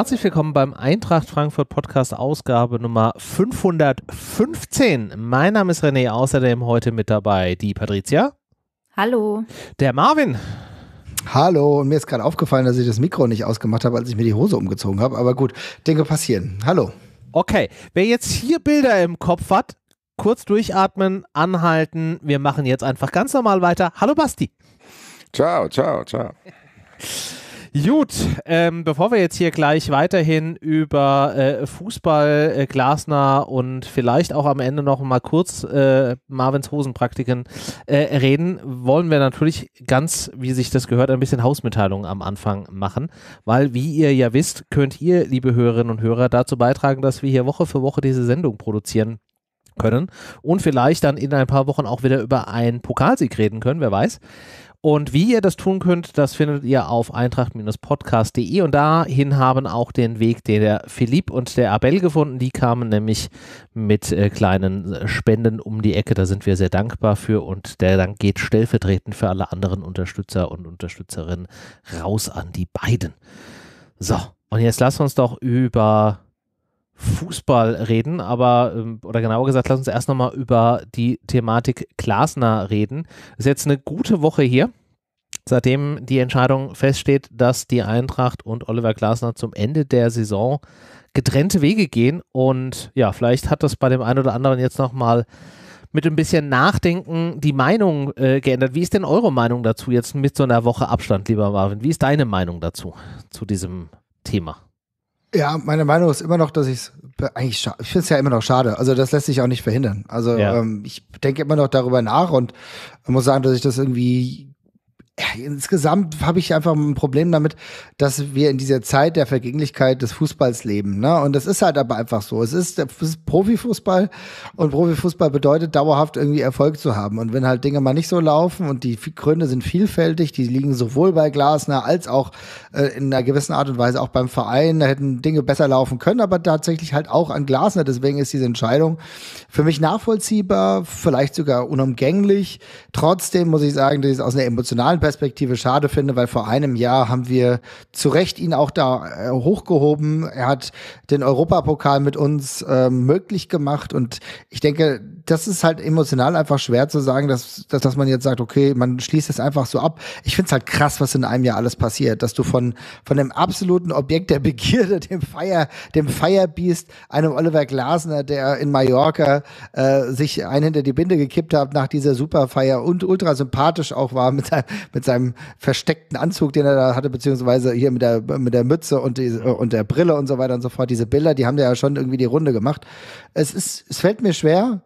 Herzlich willkommen beim Eintracht Frankfurt Podcast Ausgabe Nummer 515. Mein Name ist René, außerdem heute mit dabei die Patricia. Hallo. Der Marvin. Hallo, und mir ist gerade aufgefallen, dass ich das Mikro nicht ausgemacht habe, als ich mir die Hose umgezogen habe. Aber gut, Dinge passieren. Hallo. Okay, wer jetzt hier Bilder im Kopf hat, kurz durchatmen, anhalten. Wir machen jetzt einfach ganz normal weiter. Hallo Basti. Ciao, ciao, ciao. Gut, ähm, bevor wir jetzt hier gleich weiterhin über äh, Fußball, äh, Glasner und vielleicht auch am Ende noch mal kurz äh, Marvins Hosenpraktiken äh, reden, wollen wir natürlich ganz, wie sich das gehört, ein bisschen Hausmitteilungen am Anfang machen, weil wie ihr ja wisst, könnt ihr, liebe Hörerinnen und Hörer, dazu beitragen, dass wir hier Woche für Woche diese Sendung produzieren können und vielleicht dann in ein paar Wochen auch wieder über einen Pokalsieg reden können, wer weiß. Und wie ihr das tun könnt, das findet ihr auf eintracht-podcast.de und dahin haben auch den Weg der Philipp und der Abel gefunden. Die kamen nämlich mit äh, kleinen äh, Spenden um die Ecke. Da sind wir sehr dankbar für und der Dank geht stellvertretend für alle anderen Unterstützer und Unterstützerinnen raus an die beiden. So, und jetzt lasst uns doch über Fußball reden, aber, ähm, oder genauer gesagt, lass uns erst nochmal über die Thematik Glasner reden. Es Ist jetzt eine gute Woche hier, seitdem die Entscheidung feststeht, dass die Eintracht und Oliver Glasner zum Ende der Saison getrennte Wege gehen. Und ja, vielleicht hat das bei dem einen oder anderen jetzt nochmal mit ein bisschen Nachdenken die Meinung äh, geändert. Wie ist denn eure Meinung dazu jetzt mit so einer Woche Abstand, lieber Marvin? Wie ist deine Meinung dazu, zu diesem Thema? Ja, meine Meinung ist immer noch, dass ich es eigentlich ich finde es ja immer noch schade. Also das lässt sich auch nicht verhindern. Also ja. ähm, ich denke immer noch darüber nach und muss sagen, dass ich das irgendwie insgesamt habe ich einfach ein Problem damit, dass wir in dieser Zeit der Vergänglichkeit des Fußballs leben. Ne? Und das ist halt aber einfach so. Es ist, es ist Profifußball und Profifußball bedeutet, dauerhaft irgendwie Erfolg zu haben. Und wenn halt Dinge mal nicht so laufen und die Gründe sind vielfältig, die liegen sowohl bei Glasner als auch äh, in einer gewissen Art und Weise auch beim Verein, da hätten Dinge besser laufen können, aber tatsächlich halt auch an Glasner. Deswegen ist diese Entscheidung für mich nachvollziehbar, vielleicht sogar unumgänglich. Trotzdem muss ich sagen, das ist aus einer emotionalen Perspektive Perspektive schade finde, weil vor einem Jahr haben wir zu Recht ihn auch da äh, hochgehoben. Er hat den Europapokal mit uns äh, möglich gemacht und ich denke, das ist halt emotional einfach schwer zu sagen, dass, dass, dass man jetzt sagt, okay, man schließt es einfach so ab. Ich finde es halt krass, was in einem Jahr alles passiert, dass du von, von dem absoluten Objekt der Begierde, dem Feier, dem Firebeast, einem Oliver Glasner, der in Mallorca äh, sich einen hinter die Binde gekippt hat nach dieser Superfeier und ultra sympathisch auch war mit, seinem, mit mit seinem versteckten Anzug, den er da hatte, beziehungsweise hier mit der, mit der Mütze und, die, und der Brille und so weiter und so fort. Diese Bilder, die haben da ja schon irgendwie die Runde gemacht. Es ist, es fällt mir schwer,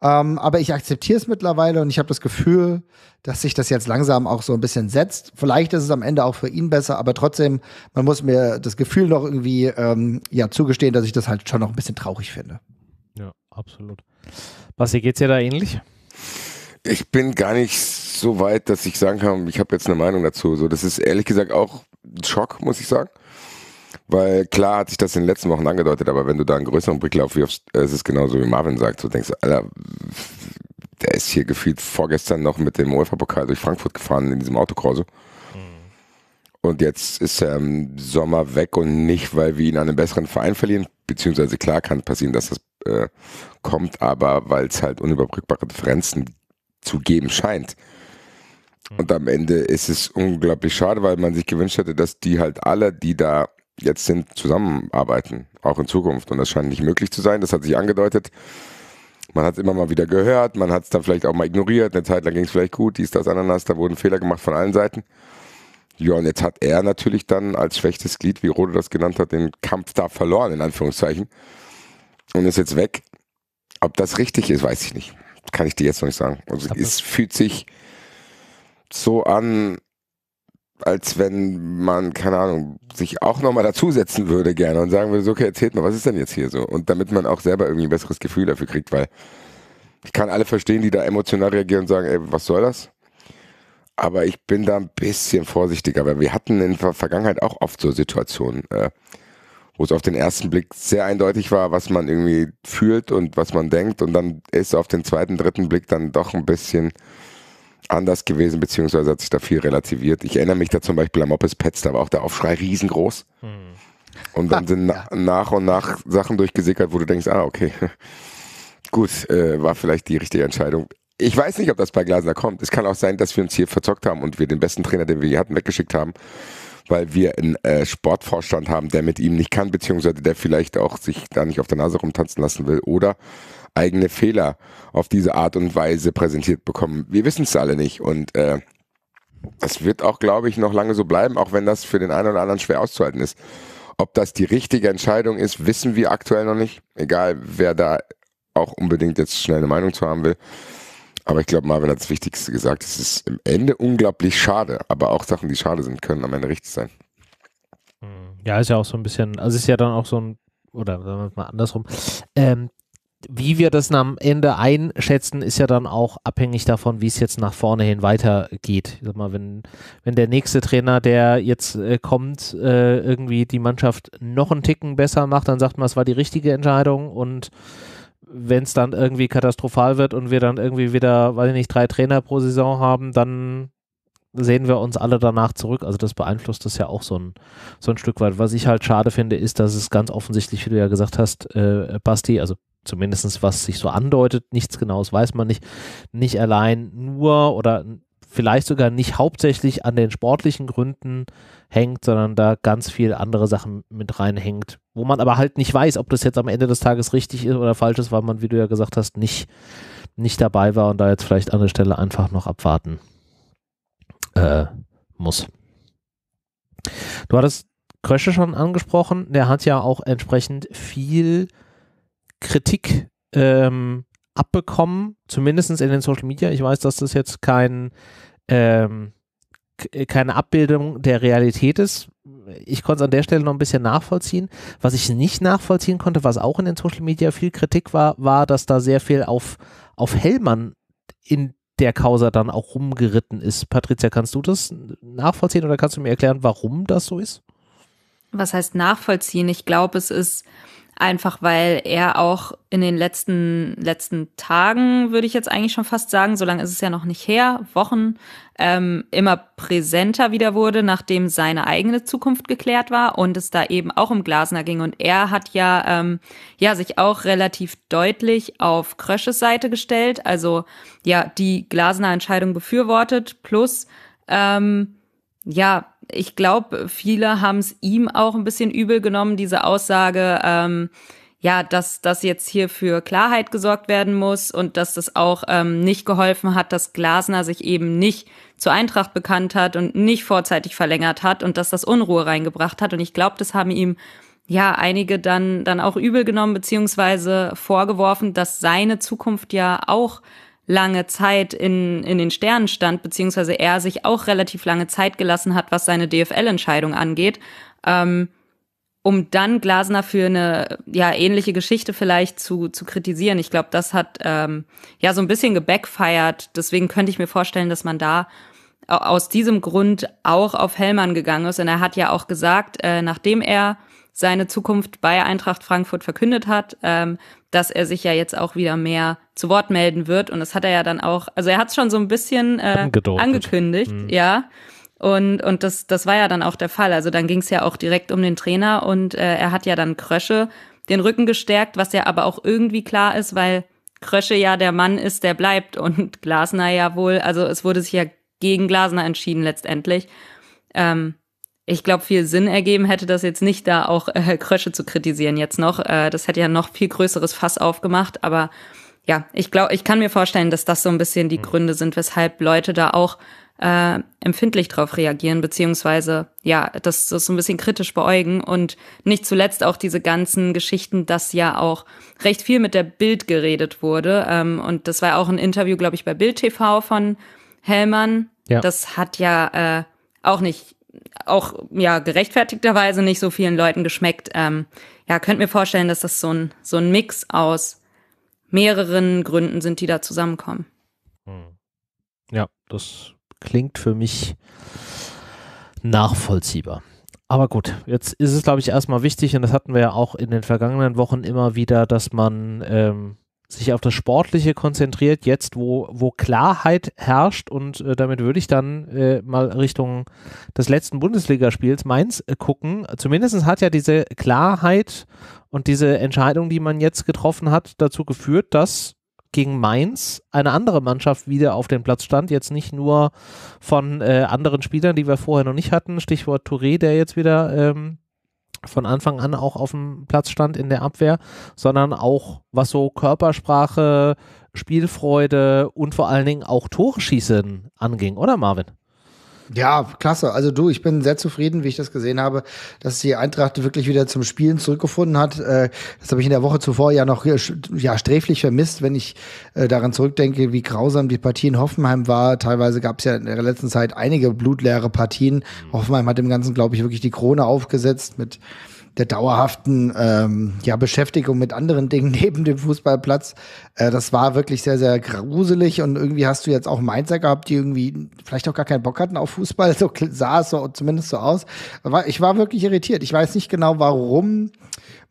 ähm, aber ich akzeptiere es mittlerweile und ich habe das Gefühl, dass sich das jetzt langsam auch so ein bisschen setzt. Vielleicht ist es am Ende auch für ihn besser, aber trotzdem, man muss mir das Gefühl noch irgendwie ähm, ja, zugestehen, dass ich das halt schon noch ein bisschen traurig finde. Ja, absolut. Basti, geht's dir da ähnlich? Ich bin gar nicht so weit, dass ich sagen kann, ich habe jetzt eine Meinung dazu. So, das ist ehrlich gesagt auch ein Schock, muss ich sagen. Weil klar hat sich das in den letzten Wochen angedeutet, aber wenn du da einen größeren Blick wirfst, äh, ist es genauso wie Marvin sagt. Du denkst, Alter, der ist hier gefühlt vorgestern noch mit dem UEFA-Pokal durch Frankfurt gefahren in diesem Autokorso. Mhm. Und jetzt ist er im Sommer weg und nicht, weil wir ihn an einem besseren Verein verlieren. Beziehungsweise klar kann passieren, dass das äh, kommt, aber weil es halt unüberbrückbare Differenzen zu geben scheint. Und am Ende ist es unglaublich schade, weil man sich gewünscht hätte, dass die halt alle, die da jetzt sind, zusammenarbeiten, auch in Zukunft. Und das scheint nicht möglich zu sein, das hat sich angedeutet. Man hat es immer mal wieder gehört, man hat es dann vielleicht auch mal ignoriert. Eine Zeit lang ging es vielleicht gut, dies, das, Ananas, da wurden Fehler gemacht von allen Seiten. Ja, und jetzt hat er natürlich dann als schwächstes Glied, wie Rode das genannt hat, den Kampf da verloren, in Anführungszeichen. Und ist jetzt weg. Ob das richtig ist, weiß ich nicht kann ich dir jetzt noch nicht sagen. Also es fühlt sich so an, als wenn man, keine Ahnung, sich auch nochmal dazusetzen würde gerne und sagen würde, so, okay, erzählt mal, was ist denn jetzt hier so? Und damit man auch selber irgendwie ein besseres Gefühl dafür kriegt, weil ich kann alle verstehen, die da emotional reagieren und sagen, ey, was soll das? Aber ich bin da ein bisschen vorsichtiger, weil wir hatten in der Vergangenheit auch oft so Situationen. Äh, wo es auf den ersten Blick sehr eindeutig war, was man irgendwie fühlt und was man denkt. Und dann ist auf den zweiten, dritten Blick dann doch ein bisschen anders gewesen, beziehungsweise hat sich da viel relativiert. Ich erinnere mich da zum Beispiel am Oppes Pets, da war auch der Aufschrei riesengroß. Hm. Und dann sind na nach und nach Sachen durchgesickert, wo du denkst, ah, okay, gut, äh, war vielleicht die richtige Entscheidung. Ich weiß nicht, ob das bei Glasner kommt. Es kann auch sein, dass wir uns hier verzockt haben und wir den besten Trainer, den wir je hatten, weggeschickt haben weil wir einen äh, Sportvorstand haben, der mit ihm nicht kann, beziehungsweise der vielleicht auch sich da nicht auf der Nase rumtanzen lassen will oder eigene Fehler auf diese Art und Weise präsentiert bekommen. Wir wissen es alle nicht und äh, das wird auch, glaube ich, noch lange so bleiben, auch wenn das für den einen oder anderen schwer auszuhalten ist. Ob das die richtige Entscheidung ist, wissen wir aktuell noch nicht. Egal, wer da auch unbedingt jetzt schnell eine Meinung zu haben will. Aber ich glaube, Marvin hat das Wichtigste gesagt. Es ist im Ende unglaublich schade, aber auch Sachen, die schade sind, können am Ende richtig sein. Hm. Ja, ist ja auch so ein bisschen, also ist ja dann auch so ein, oder sagen wir mal andersrum, ähm, wie wir das am Ende einschätzen, ist ja dann auch abhängig davon, wie es jetzt nach vorne hin weitergeht. Ich sag mal, wenn, wenn der nächste Trainer, der jetzt äh, kommt, äh, irgendwie die Mannschaft noch einen Ticken besser macht, dann sagt man, es war die richtige Entscheidung und wenn es dann irgendwie katastrophal wird und wir dann irgendwie wieder, weiß ich nicht, drei Trainer pro Saison haben, dann sehen wir uns alle danach zurück. Also das beeinflusst das ja auch so ein, so ein Stück weit. Was ich halt schade finde, ist, dass es ganz offensichtlich, wie du ja gesagt hast, äh, Basti, also zumindestens was sich so andeutet, nichts Genaues weiß man nicht, nicht allein nur oder vielleicht sogar nicht hauptsächlich an den sportlichen Gründen hängt, sondern da ganz viel andere Sachen mit reinhängt, wo man aber halt nicht weiß, ob das jetzt am Ende des Tages richtig ist oder falsch ist, weil man, wie du ja gesagt hast, nicht, nicht dabei war und da jetzt vielleicht an der Stelle einfach noch abwarten äh, muss. Du hattest Krösche schon angesprochen, der hat ja auch entsprechend viel Kritik ähm, abbekommen, zumindest in den Social Media. Ich weiß, dass das jetzt kein, ähm, äh, keine Abbildung der Realität ist. Ich konnte es an der Stelle noch ein bisschen nachvollziehen. Was ich nicht nachvollziehen konnte, was auch in den Social Media viel Kritik war, war, dass da sehr viel auf, auf Hellmann in der Causa dann auch rumgeritten ist. Patricia, kannst du das nachvollziehen oder kannst du mir erklären, warum das so ist? Was heißt nachvollziehen? Ich glaube, es ist einfach weil er auch in den letzten, letzten Tagen, würde ich jetzt eigentlich schon fast sagen, so lange ist es ja noch nicht her, Wochen, ähm, immer präsenter wieder wurde, nachdem seine eigene Zukunft geklärt war und es da eben auch um Glasner ging. Und er hat ja, ähm, ja, sich auch relativ deutlich auf Krösches Seite gestellt, also ja, die Glasner Entscheidung befürwortet, plus ähm, ja, ich glaube, viele haben es ihm auch ein bisschen übel genommen, diese Aussage, ähm, ja, dass das jetzt hier für Klarheit gesorgt werden muss und dass das auch ähm, nicht geholfen hat, dass Glasner sich eben nicht zur Eintracht bekannt hat und nicht vorzeitig verlängert hat und dass das Unruhe reingebracht hat. Und ich glaube, das haben ihm ja einige dann, dann auch übel genommen, beziehungsweise vorgeworfen, dass seine Zukunft ja auch lange Zeit in, in den Sternen stand, beziehungsweise er sich auch relativ lange Zeit gelassen hat, was seine DFL-Entscheidung angeht, ähm, um dann Glasner für eine ja ähnliche Geschichte vielleicht zu, zu kritisieren. Ich glaube, das hat ähm, ja so ein bisschen gebackfeiert. Deswegen könnte ich mir vorstellen, dass man da aus diesem Grund auch auf Hellmann gegangen ist. Und er hat ja auch gesagt, äh, nachdem er seine Zukunft bei Eintracht Frankfurt verkündet hat, ähm, dass er sich ja jetzt auch wieder mehr zu Wort melden wird. Und das hat er ja dann auch, also er hat es schon so ein bisschen äh, angekündigt, mhm. ja. Und, und das, das war ja dann auch der Fall. Also dann ging es ja auch direkt um den Trainer und äh, er hat ja dann Krösche den Rücken gestärkt, was ja aber auch irgendwie klar ist, weil Krösche ja der Mann ist, der bleibt und Glasner ja wohl, also es wurde sich ja gegen Glasner entschieden letztendlich. Ähm, ich glaube, viel Sinn ergeben hätte das jetzt nicht, da auch äh, Krösche zu kritisieren jetzt noch. Äh, das hätte ja noch viel größeres Fass aufgemacht. Aber ja, ich glaube, ich kann mir vorstellen, dass das so ein bisschen die mhm. Gründe sind, weshalb Leute da auch äh, empfindlich drauf reagieren, beziehungsweise ja, das, das so ein bisschen kritisch beäugen. Und nicht zuletzt auch diese ganzen Geschichten, dass ja auch recht viel mit der Bild geredet wurde. Ähm, und das war auch ein Interview, glaube ich, bei Bild TV von Hellmann. Ja. Das hat ja äh, auch nicht auch ja gerechtfertigterweise nicht so vielen Leuten geschmeckt. Ähm, ja, könnt mir vorstellen, dass das so ein, so ein Mix aus mehreren Gründen sind, die da zusammenkommen. Hm. Ja, das klingt für mich nachvollziehbar. Aber gut, jetzt ist es, glaube ich, erstmal wichtig, und das hatten wir ja auch in den vergangenen Wochen immer wieder, dass man ähm, sich auf das Sportliche konzentriert, jetzt wo, wo Klarheit herrscht und äh, damit würde ich dann äh, mal Richtung des letzten Bundesligaspiels Mainz äh, gucken. Zumindest hat ja diese Klarheit und diese Entscheidung, die man jetzt getroffen hat, dazu geführt, dass gegen Mainz eine andere Mannschaft wieder auf dem Platz stand. Jetzt nicht nur von äh, anderen Spielern, die wir vorher noch nicht hatten, Stichwort Touré, der jetzt wieder ähm, von Anfang an auch auf dem Platz stand in der Abwehr, sondern auch was so Körpersprache, Spielfreude und vor allen Dingen auch Tore schießen anging, oder Marvin? Ja, klasse. Also du, ich bin sehr zufrieden, wie ich das gesehen habe, dass die Eintracht wirklich wieder zum Spielen zurückgefunden hat. Äh, das habe ich in der Woche zuvor ja noch äh, ja, sträflich vermisst, wenn ich äh, daran zurückdenke, wie grausam die Partie in Hoffenheim war. Teilweise gab es ja in der letzten Zeit einige blutleere Partien. Mhm. Hoffenheim hat dem Ganzen, glaube ich, wirklich die Krone aufgesetzt mit der dauerhaften ähm, ja, Beschäftigung mit anderen Dingen neben dem Fußballplatz. Äh, das war wirklich sehr, sehr gruselig und irgendwie hast du jetzt auch Mainzer gehabt, die irgendwie vielleicht auch gar keinen Bock hatten auf Fußball. So sah es so, zumindest so aus. Aber ich war wirklich irritiert. Ich weiß nicht genau, warum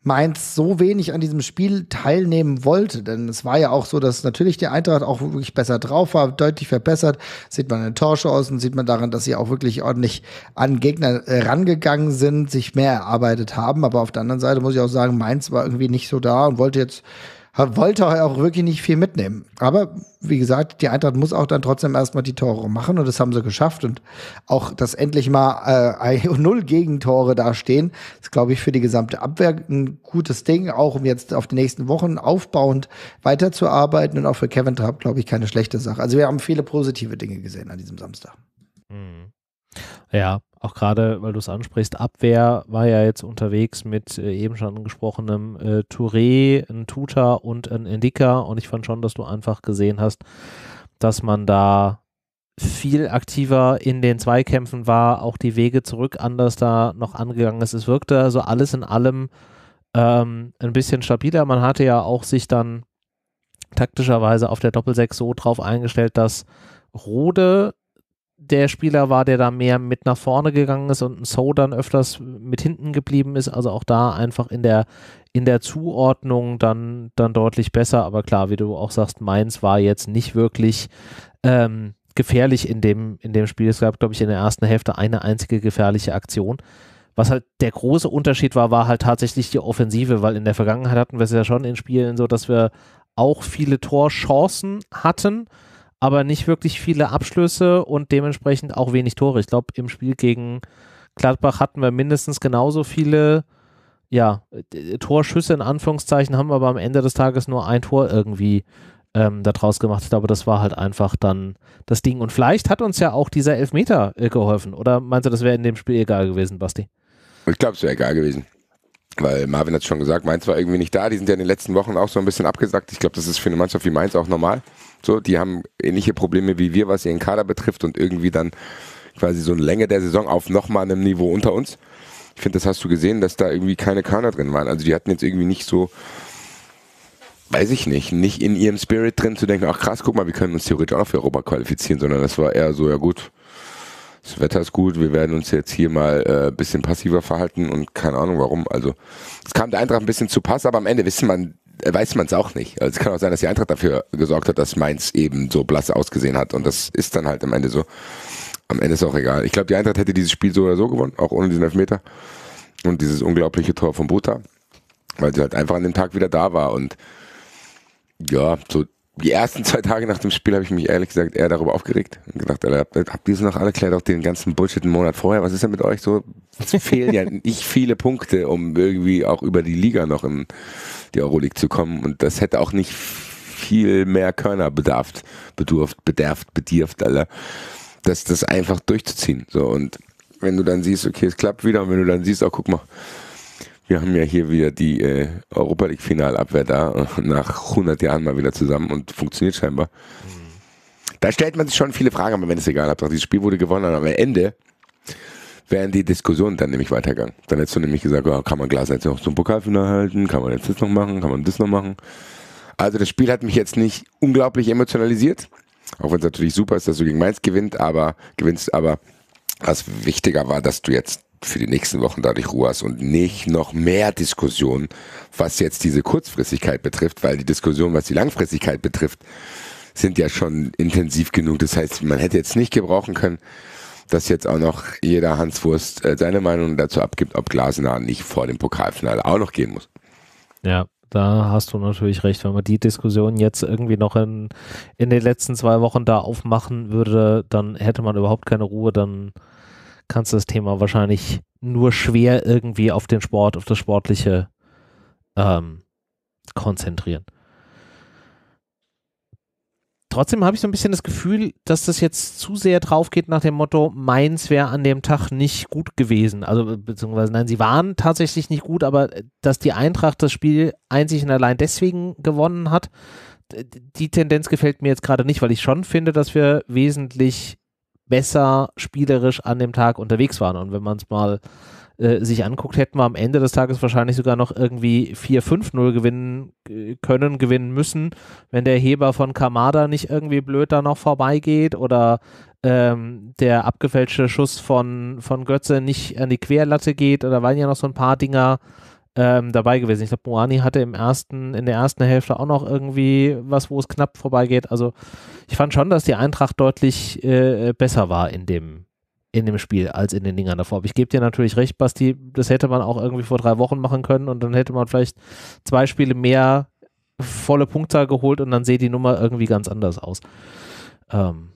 Mainz so wenig an diesem Spiel teilnehmen wollte. Denn es war ja auch so, dass natürlich die Eintracht auch wirklich besser drauf war, deutlich verbessert. Sieht man in und sieht man daran, dass sie auch wirklich ordentlich an Gegner äh, rangegangen sind, sich mehr erarbeitet haben. Aber auf der anderen Seite muss ich auch sagen, Mainz war irgendwie nicht so da und wollte jetzt wollte auch wirklich nicht viel mitnehmen. Aber wie gesagt, die Eintracht muss auch dann trotzdem erstmal die Tore machen und das haben sie geschafft. Und auch, dass endlich mal äh, null Gegentore dastehen, ist, glaube ich, für die gesamte Abwehr ein gutes Ding, auch um jetzt auf die nächsten Wochen aufbauend weiterzuarbeiten und auch für Kevin Trapp, glaube ich, keine schlechte Sache. Also wir haben viele positive Dinge gesehen an diesem Samstag. Hm. Ja, auch gerade, weil du es ansprichst, Abwehr war ja jetzt unterwegs mit äh, eben schon angesprochenem äh, Touré, ein Tuta und ein Indika und ich fand schon, dass du einfach gesehen hast, dass man da viel aktiver in den Zweikämpfen war, auch die Wege zurück anders da noch angegangen ist. Es wirkte also alles in allem ähm, ein bisschen stabiler. Man hatte ja auch sich dann taktischerweise auf der Doppelsechs so drauf eingestellt, dass Rode der Spieler war, der da mehr mit nach vorne gegangen ist und ein So dann öfters mit hinten geblieben ist. Also auch da einfach in der, in der Zuordnung dann, dann deutlich besser. Aber klar, wie du auch sagst, Mainz war jetzt nicht wirklich ähm, gefährlich in dem, in dem Spiel. Es gab, glaube ich, in der ersten Hälfte eine einzige gefährliche Aktion. Was halt der große Unterschied war, war halt tatsächlich die Offensive, weil in der Vergangenheit hatten wir es ja schon in Spielen so, dass wir auch viele Torchancen hatten aber nicht wirklich viele Abschlüsse und dementsprechend auch wenig Tore. Ich glaube, im Spiel gegen Gladbach hatten wir mindestens genauso viele ja, äh, Torschüsse in Anführungszeichen, haben aber am Ende des Tages nur ein Tor irgendwie ähm, daraus gemacht. Ich glaube, das war halt einfach dann das Ding. Und vielleicht hat uns ja auch dieser Elfmeter äh, geholfen. Oder meinst du, das wäre in dem Spiel egal gewesen, Basti? Ich glaube, es wäre egal gewesen. Weil Marvin hat es schon gesagt, Mainz war irgendwie nicht da. Die sind ja in den letzten Wochen auch so ein bisschen abgesagt. Ich glaube, das ist für eine Mannschaft wie Mainz auch normal. So, die haben ähnliche Probleme wie wir, was ihren Kader betrifft und irgendwie dann quasi so eine Länge der Saison auf nochmal einem Niveau unter uns. Ich finde, das hast du gesehen, dass da irgendwie keine Körner drin waren. Also die hatten jetzt irgendwie nicht so, weiß ich nicht, nicht in ihrem Spirit drin zu denken, ach krass, guck mal, wir können uns theoretisch auch noch für Europa qualifizieren, sondern das war eher so, ja gut, das Wetter ist gut, wir werden uns jetzt hier mal ein äh, bisschen passiver verhalten und keine Ahnung warum. Also es kam der Eintracht ein bisschen zu Pass, aber am Ende wissen man, weiß man es auch nicht. Also es kann auch sein, dass die Eintracht dafür gesorgt hat, dass Mainz eben so blass ausgesehen hat. Und das ist dann halt am Ende so. Am Ende ist auch egal. Ich glaube, die Eintracht hätte dieses Spiel so oder so gewonnen, auch ohne diesen Elfmeter. Und dieses unglaubliche Tor von Buta, weil sie halt einfach an dem Tag wieder da war. Und ja, so die ersten zwei Tage nach dem Spiel habe ich mich ehrlich gesagt eher darüber aufgeregt und gedacht, habt ihr es noch alle klärt, auch den ganzen Bullshit einen Monat vorher? Was ist denn mit euch so? Es fehlen ja nicht viele Punkte, um irgendwie auch über die Liga noch in die Euroleague zu kommen und das hätte auch nicht viel mehr Körner bedarft, bedurft, bedarft, bedirft, alle, Das, das einfach durchzuziehen, so und wenn du dann siehst, okay, es klappt wieder und wenn du dann siehst, auch oh, guck mal, wir haben ja hier wieder die äh, Europa League Finalabwehr da, äh, nach 100 Jahren mal wieder zusammen und funktioniert scheinbar. Mhm. Da stellt man sich schon viele Fragen, aber wenn es egal, Hauptsache dieses Spiel wurde gewonnen, aber am Ende wären die Diskussionen dann nämlich weitergegangen. Dann hättest du nämlich gesagt, oh, kann man Glas jetzt noch zum Pokalfinale halten, kann man jetzt das noch machen, kann man das noch machen. Also das Spiel hat mich jetzt nicht unglaublich emotionalisiert, auch wenn es natürlich super ist, dass du gegen Mainz gewinnt, aber, gewinnst, aber was wichtiger war, dass du jetzt für die nächsten Wochen dadurch Ruhe hast und nicht noch mehr Diskussionen, was jetzt diese Kurzfristigkeit betrifft, weil die Diskussion, was die Langfristigkeit betrifft, sind ja schon intensiv genug. Das heißt, man hätte jetzt nicht gebrauchen können, dass jetzt auch noch jeder Hans Wurst äh, seine Meinung dazu abgibt, ob Glasner nicht vor dem Pokalfinale auch noch gehen muss. Ja, da hast du natürlich recht. Wenn man die Diskussion jetzt irgendwie noch in, in den letzten zwei Wochen da aufmachen würde, dann hätte man überhaupt keine Ruhe, dann kannst du das Thema wahrscheinlich nur schwer irgendwie auf den Sport, auf das Sportliche ähm, konzentrieren. Trotzdem habe ich so ein bisschen das Gefühl, dass das jetzt zu sehr drauf geht nach dem Motto, meins wäre an dem Tag nicht gut gewesen. Also beziehungsweise nein, sie waren tatsächlich nicht gut, aber äh, dass die Eintracht das Spiel einzig und allein deswegen gewonnen hat, die Tendenz gefällt mir jetzt gerade nicht, weil ich schon finde, dass wir wesentlich besser spielerisch an dem Tag unterwegs waren. Und wenn man es mal äh, sich anguckt, hätten wir am Ende des Tages wahrscheinlich sogar noch irgendwie 4-5-0 gewinnen äh, können, gewinnen müssen, wenn der Heber von Kamada nicht irgendwie blöd da noch vorbeigeht oder ähm, der abgefälschte Schuss von, von Götze nicht an die Querlatte geht oder waren ja noch so ein paar Dinger, ähm, dabei gewesen. Ich glaube, Moani hatte im ersten, in der ersten Hälfte auch noch irgendwie was, wo es knapp vorbeigeht. Also ich fand schon, dass die Eintracht deutlich äh, besser war in dem, in dem Spiel als in den Dingern davor. Aber ich gebe dir natürlich recht, Basti, das hätte man auch irgendwie vor drei Wochen machen können und dann hätte man vielleicht zwei Spiele mehr volle Punktzahl geholt und dann sehe die Nummer irgendwie ganz anders aus. Ähm,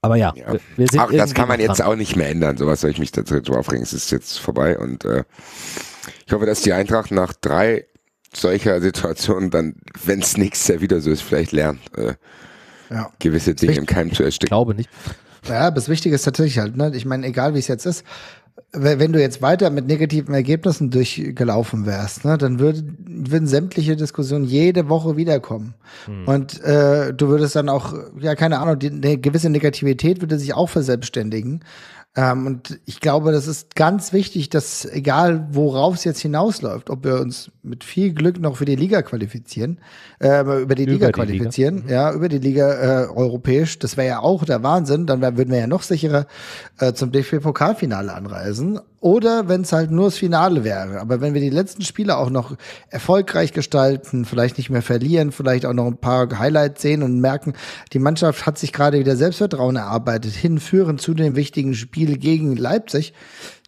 aber ja, ja. Wir sind Ach, das kann man dran. jetzt auch nicht mehr ändern. Sowas soll ich mich dazu aufregen. Es ist jetzt vorbei und äh ich hoffe, dass die Eintracht nach drei solcher Situationen dann, wenn es nächstes Jahr wieder so ist, vielleicht lernt, äh, ja. gewisse Dinge im Keim zu ersticken. Ich glaube nicht. Ja, das Wichtige ist tatsächlich halt, ne? ich meine, egal wie es jetzt ist, wenn du jetzt weiter mit negativen Ergebnissen durchgelaufen wärst, ne, dann würde, würden sämtliche Diskussionen jede Woche wiederkommen. Hm. Und äh, du würdest dann auch, ja, keine Ahnung, die, eine gewisse Negativität würde sich auch verselbstständigen. Ähm, und ich glaube, das ist ganz wichtig, dass egal worauf es jetzt hinausläuft, ob wir uns mit viel Glück noch für die Liga qualifizieren, äh, über die über Liga die qualifizieren, Liga. Mhm. ja, über die Liga äh, europäisch, das wäre ja auch der Wahnsinn, dann wär, würden wir ja noch sicherer äh, zum DFB-Pokalfinale anreisen. Oder wenn es halt nur das Finale wäre. Aber wenn wir die letzten Spiele auch noch erfolgreich gestalten, vielleicht nicht mehr verlieren, vielleicht auch noch ein paar Highlights sehen und merken, die Mannschaft hat sich gerade wieder Selbstvertrauen erarbeitet, hinführen zu dem wichtigen Spiel gegen Leipzig,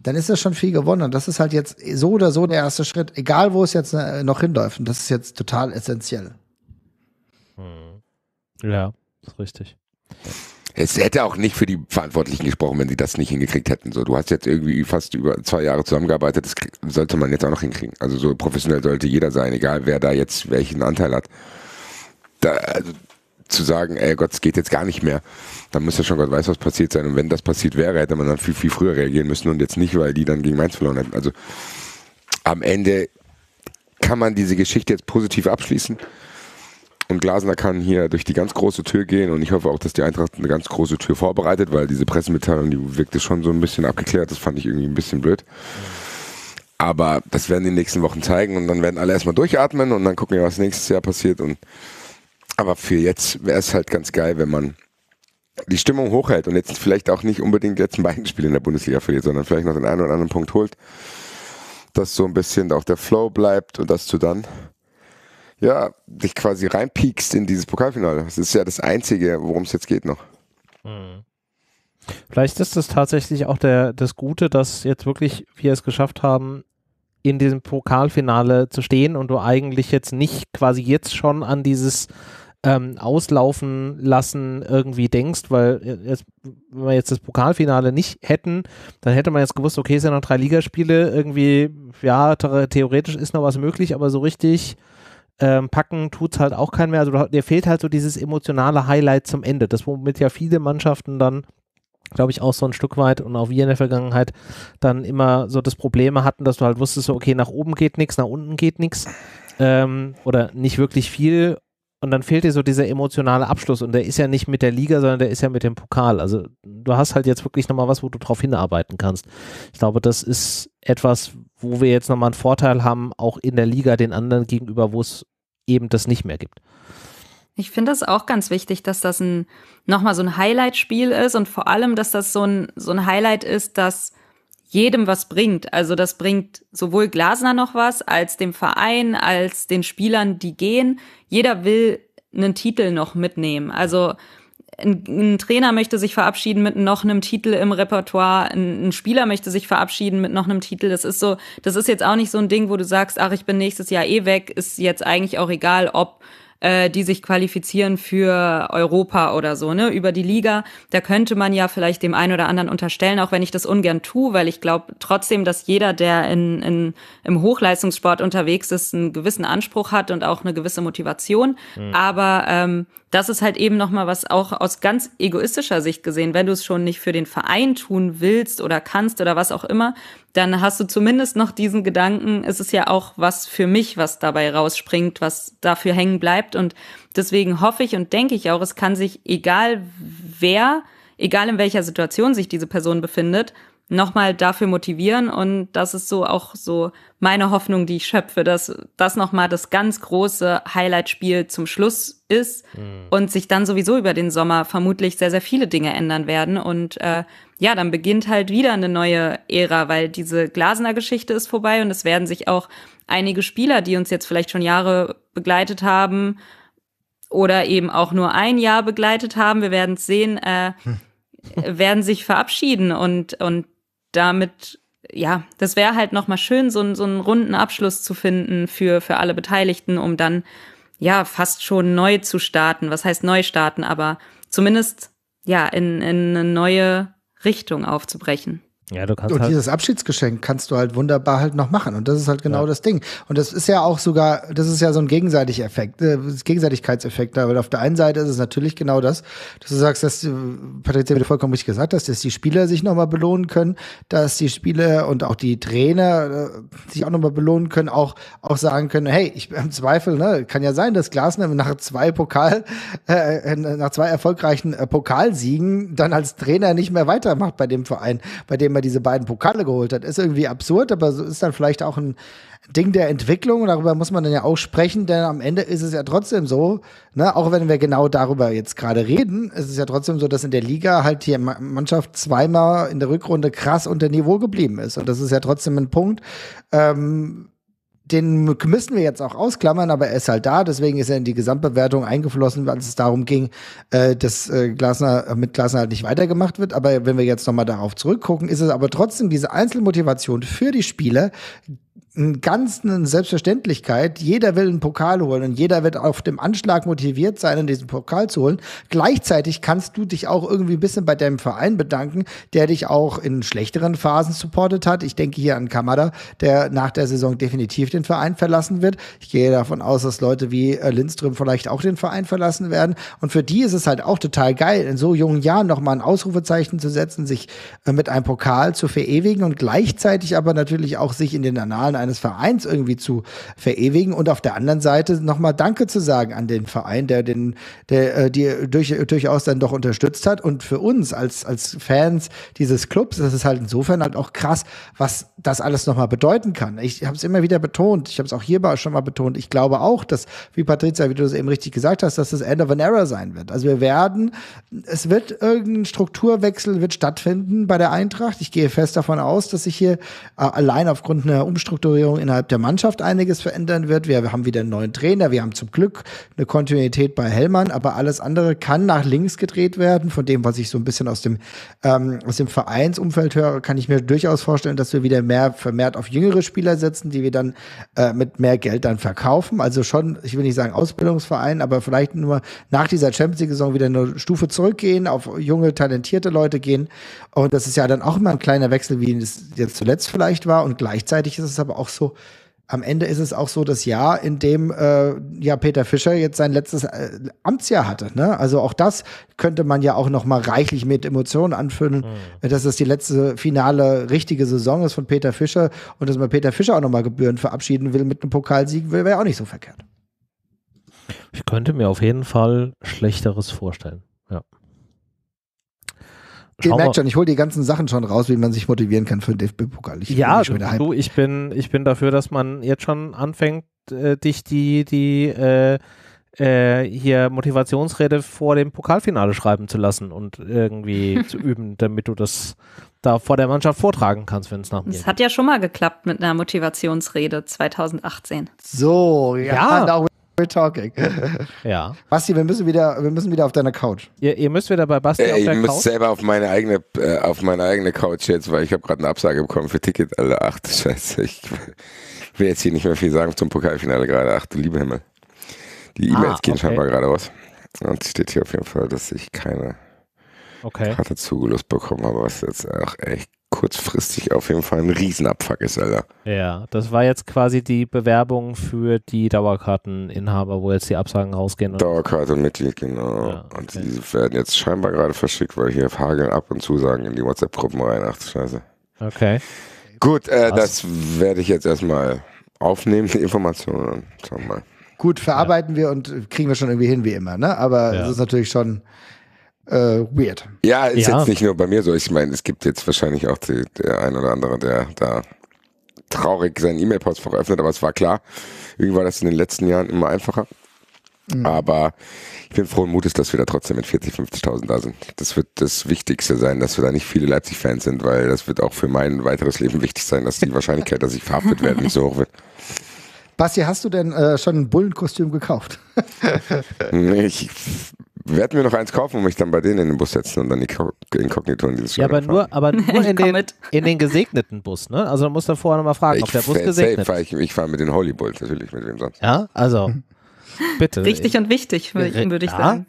dann ist das schon viel gewonnen. Und das ist halt jetzt so oder so der erste Schritt, egal wo es jetzt äh, noch hinläuft. Und das ist jetzt total essentiell. Hm. Ja, ist richtig. Es hätte auch nicht für die Verantwortlichen gesprochen, wenn sie das nicht hingekriegt hätten. So, du hast jetzt irgendwie fast über zwei Jahre zusammengearbeitet, das sollte man jetzt auch noch hinkriegen. Also so professionell sollte jeder sein, egal wer da jetzt welchen Anteil hat. Da, also, zu sagen, ey Gott, es geht jetzt gar nicht mehr, dann muss ja schon Gott weiß, was passiert sein. Und wenn das passiert wäre, hätte man dann viel, viel früher reagieren müssen und jetzt nicht, weil die dann gegen Mainz verloren hätten. Also am Ende kann man diese Geschichte jetzt positiv abschließen. Und Glasner kann hier durch die ganz große Tür gehen und ich hoffe auch, dass die Eintracht eine ganz große Tür vorbereitet, weil diese Pressemitteilung, die wirkte schon so ein bisschen abgeklärt. Das fand ich irgendwie ein bisschen blöd. Aber das werden die nächsten Wochen zeigen und dann werden alle erstmal durchatmen und dann gucken wir, was nächstes Jahr passiert. Und aber für jetzt wäre es halt ganz geil, wenn man die Stimmung hochhält und jetzt vielleicht auch nicht unbedingt die letzten beiden Spiele in der Bundesliga verliert, sondern vielleicht noch den einen oder anderen Punkt holt, dass so ein bisschen auch der Flow bleibt und dass du dann ja, dich quasi reinpiekst in dieses Pokalfinale. Das ist ja das Einzige, worum es jetzt geht noch. Hm. Vielleicht ist das tatsächlich auch der, das Gute, dass jetzt wirklich wir es geschafft haben, in diesem Pokalfinale zu stehen und du eigentlich jetzt nicht quasi jetzt schon an dieses ähm, auslaufen lassen irgendwie denkst, weil äh, jetzt, wenn wir jetzt das Pokalfinale nicht hätten, dann hätte man jetzt gewusst, okay, es sind noch drei Ligaspiele, irgendwie, ja, theoretisch ist noch was möglich, aber so richtig ähm, packen es halt auch kein mehr. Also dir fehlt halt so dieses emotionale Highlight zum Ende, das womit ja viele Mannschaften dann glaube ich, auch so ein Stück weit und auch wir in der Vergangenheit dann immer so das Probleme hatten, dass du halt wusstest, so, okay, nach oben geht nichts, nach unten geht nichts ähm, oder nicht wirklich viel. Und dann fehlt dir so dieser emotionale Abschluss und der ist ja nicht mit der Liga, sondern der ist ja mit dem Pokal. Also du hast halt jetzt wirklich nochmal was, wo du drauf hinarbeiten kannst. Ich glaube, das ist etwas, wo wir jetzt nochmal einen Vorteil haben, auch in der Liga den anderen gegenüber, wo es eben das nicht mehr gibt. Ich finde das auch ganz wichtig, dass das ein nochmal so ein Highlight-Spiel ist und vor allem, dass das so ein, so ein Highlight ist, dass jedem was bringt. Also das bringt sowohl Glasner noch was, als dem Verein, als den Spielern, die gehen. Jeder will einen Titel noch mitnehmen. Also ein, ein, Trainer möchte sich verabschieden mit noch einem Titel im Repertoire, ein, ein, Spieler möchte sich verabschieden mit noch einem Titel. Das ist so, das ist jetzt auch nicht so ein Ding, wo du sagst, ach, ich bin nächstes Jahr eh weg, ist jetzt eigentlich auch egal, ob äh, die sich qualifizieren für Europa oder so, ne, über die Liga. Da könnte man ja vielleicht dem einen oder anderen unterstellen, auch wenn ich das ungern tue, weil ich glaube trotzdem, dass jeder, der in, in, im Hochleistungssport unterwegs ist, einen gewissen Anspruch hat und auch eine gewisse Motivation. Mhm. Aber ähm, das ist halt eben nochmal was auch aus ganz egoistischer Sicht gesehen. Wenn du es schon nicht für den Verein tun willst oder kannst oder was auch immer, dann hast du zumindest noch diesen Gedanken, es ist ja auch was für mich, was dabei rausspringt, was dafür hängen bleibt. Und deswegen hoffe ich und denke ich auch, es kann sich egal wer, egal in welcher Situation sich diese Person befindet, nochmal dafür motivieren. Und das ist so auch so meine Hoffnung, die ich schöpfe, dass das nochmal das ganz große Highlight-Spiel zum Schluss ist mhm. und sich dann sowieso über den Sommer vermutlich sehr, sehr viele Dinge ändern werden. Und äh, ja, dann beginnt halt wieder eine neue Ära, weil diese Glasner-Geschichte ist vorbei und es werden sich auch einige Spieler, die uns jetzt vielleicht schon Jahre begleitet haben oder eben auch nur ein Jahr begleitet haben, wir werden es sehen, äh, werden sich verabschieden und, und damit, ja, das wäre halt nochmal schön, so, so einen runden Abschluss zu finden für, für alle Beteiligten, um dann ja fast schon neu zu starten. Was heißt neu starten, aber zumindest ja in, in eine neue Richtung aufzubrechen. Ja, du kannst und halt dieses Abschiedsgeschenk kannst du halt wunderbar halt noch machen. Und das ist halt genau ja. das Ding. Und das ist ja auch sogar, das ist ja so ein gegenseitig Effekt, äh, Gegenseitigkeitseffekt, da. weil auf der einen Seite ist es natürlich genau das, dass du sagst, dass Patricia wieder vollkommen richtig gesagt hast, dass die Spieler sich nochmal belohnen können, dass die Spieler und auch die Trainer äh, sich auch nochmal belohnen können, auch, auch sagen können, hey, ich im Zweifel, ne, kann ja sein, dass Glasner nach zwei Pokal, äh, äh nach zwei erfolgreichen äh, Pokalsiegen dann als Trainer nicht mehr weitermacht bei dem Verein, bei dem er er diese beiden Pokale geholt hat. Ist irgendwie absurd, aber so ist dann vielleicht auch ein Ding der Entwicklung. Darüber muss man dann ja auch sprechen, denn am Ende ist es ja trotzdem so, ne, auch wenn wir genau darüber jetzt gerade reden, ist es ja trotzdem so, dass in der Liga halt die Mannschaft zweimal in der Rückrunde krass unter Niveau geblieben ist. Und das ist ja trotzdem ein Punkt. Ähm, den müssen wir jetzt auch ausklammern, aber er ist halt da, deswegen ist er in die Gesamtbewertung eingeflossen, als es darum ging, äh, dass äh, Glasner äh, mit Glasner halt nicht weitergemacht wird. Aber wenn wir jetzt nochmal darauf zurückgucken, ist es aber trotzdem diese Einzelmotivation für die Spieler, einen ganzen Selbstverständlichkeit. Jeder will einen Pokal holen und jeder wird auf dem Anschlag motiviert sein, diesen Pokal zu holen. Gleichzeitig kannst du dich auch irgendwie ein bisschen bei deinem Verein bedanken, der dich auch in schlechteren Phasen supportet hat. Ich denke hier an Kamada, der nach der Saison definitiv den Verein verlassen wird. Ich gehe davon aus, dass Leute wie äh, Lindström vielleicht auch den Verein verlassen werden. Und für die ist es halt auch total geil, in so jungen Jahren nochmal ein Ausrufezeichen zu setzen, sich äh, mit einem Pokal zu verewigen und gleichzeitig aber natürlich auch sich in den Annalen Zahlen eines Vereins irgendwie zu verewigen und auf der anderen Seite nochmal Danke zu sagen an den Verein, der den, der äh, die durch, durchaus dann doch unterstützt hat und für uns als als Fans dieses Clubs, das ist halt insofern halt auch krass, was das alles nochmal bedeuten kann. Ich habe es immer wieder betont, ich habe es auch hierbei schon mal betont. Ich glaube auch, dass wie Patricia, wie du es eben richtig gesagt hast, dass das End of an Era sein wird. Also wir werden, es wird irgendein Strukturwechsel wird stattfinden bei der Eintracht. Ich gehe fest davon aus, dass ich hier äh, allein aufgrund einer Umstrukturierung Umstrukturierung innerhalb der Mannschaft einiges verändern wird. Wir haben wieder einen neuen Trainer, wir haben zum Glück eine Kontinuität bei Hellmann, aber alles andere kann nach links gedreht werden. Von dem, was ich so ein bisschen aus dem, ähm, aus dem Vereinsumfeld höre, kann ich mir durchaus vorstellen, dass wir wieder mehr vermehrt auf jüngere Spieler setzen, die wir dann äh, mit mehr Geld dann verkaufen. Also schon, ich will nicht sagen Ausbildungsverein, aber vielleicht nur nach dieser Champions League-Saison wieder eine Stufe zurückgehen, auf junge, talentierte Leute gehen. Und das ist ja dann auch immer ein kleiner Wechsel, wie es jetzt zuletzt vielleicht war. Und gleichzeitig ist es aber auch so, am Ende ist es auch so das Jahr, in dem äh, ja Peter Fischer jetzt sein letztes äh, Amtsjahr hatte. Ne? Also auch das könnte man ja auch nochmal reichlich mit Emotionen anfüllen, mhm. dass es die letzte finale richtige Saison ist von Peter Fischer und dass man Peter Fischer auch nochmal mal gebührend verabschieden will mit einem Pokalsieg, wäre ja auch nicht so verkehrt. Ich könnte mir auf jeden Fall Schlechteres vorstellen. Ihr merkt schon, ich hole die ganzen Sachen schon raus, wie man sich motivieren kann für den DFB-Pokal. Ja, bin du, du, ich bin, ich bin dafür, dass man jetzt schon anfängt, äh, dich die, die äh, äh, hier Motivationsrede vor dem Pokalfinale schreiben zu lassen und irgendwie zu üben, damit du das da vor der Mannschaft vortragen kannst, wenn es nach mir Das hat ja schon mal geklappt mit einer Motivationsrede 2018. So, ja. ja. We're talking. Ja. Basti, wir müssen wieder, wir müssen wieder auf deiner Couch. Ihr, ihr müsst wieder bei Basti äh, auf der Couch. Ich muss selber auf meine eigene, äh, auf meine eigene Couch jetzt, weil ich habe gerade eine Absage bekommen für Ticket. Alle acht. Scheiße, ich will jetzt hier nicht mehr viel sagen zum Pokalfinale gerade. Ach du lieber Himmel. Die ah, E-Mails ah, gehen okay. scheinbar gerade aus. Und steht hier auf jeden Fall, dass ich keine okay. Karte zugelost bekommen habe, was jetzt auch echt kurzfristig auf jeden Fall ein Riesenabfuck ist, Alter. Ja, das war jetzt quasi die Bewerbung für die Dauerkarteninhaber, wo jetzt die Absagen rausgehen. Dauerkartenmitglied, genau. Ja, okay. Und die werden jetzt scheinbar gerade verschickt, weil hier hageln ab und Zusagen in die WhatsApp-Gruppen rein. Ach, scheiße. Okay. Gut, äh, also das werde ich jetzt erstmal aufnehmen, die Informationen. Schauen wir mal. Gut, verarbeiten ja. wir und kriegen wir schon irgendwie hin, wie immer, ne? Aber es ja. ist natürlich schon äh, weird. Ja, ist ja. jetzt nicht nur bei mir so. Ich meine, es gibt jetzt wahrscheinlich auch die, der ein oder andere, der da traurig seinen e mail post veröffentlicht, aber es war klar. Irgendwie war das in den letzten Jahren immer einfacher. Mhm. Aber ich bin froh und mutig, dass wir da trotzdem mit 40, 50.000 da sind. Das wird das Wichtigste sein, dass wir da nicht viele Leipzig-Fans sind, weil das wird auch für mein weiteres Leben wichtig sein, dass die Wahrscheinlichkeit, dass ich verhaftet werde, nicht so hoch wird. Basti, hast du denn äh, schon ein Bullenkostüm gekauft? nee, ich werden wir noch eins kaufen und mich dann bei denen in den Bus setzen und dann inkognito in dieses Ja, aber fahren. nur, aber nur in, den, in den gesegneten Bus, ne? Also da musst du vorher nochmal fragen, ich ob der Bus gesegnet ist. Ich, ich fahre mit den Holy Bulls, natürlich, mit wem sonst. Ja, also bitte. Richtig und wichtig, würde ich, ich ja, sagen.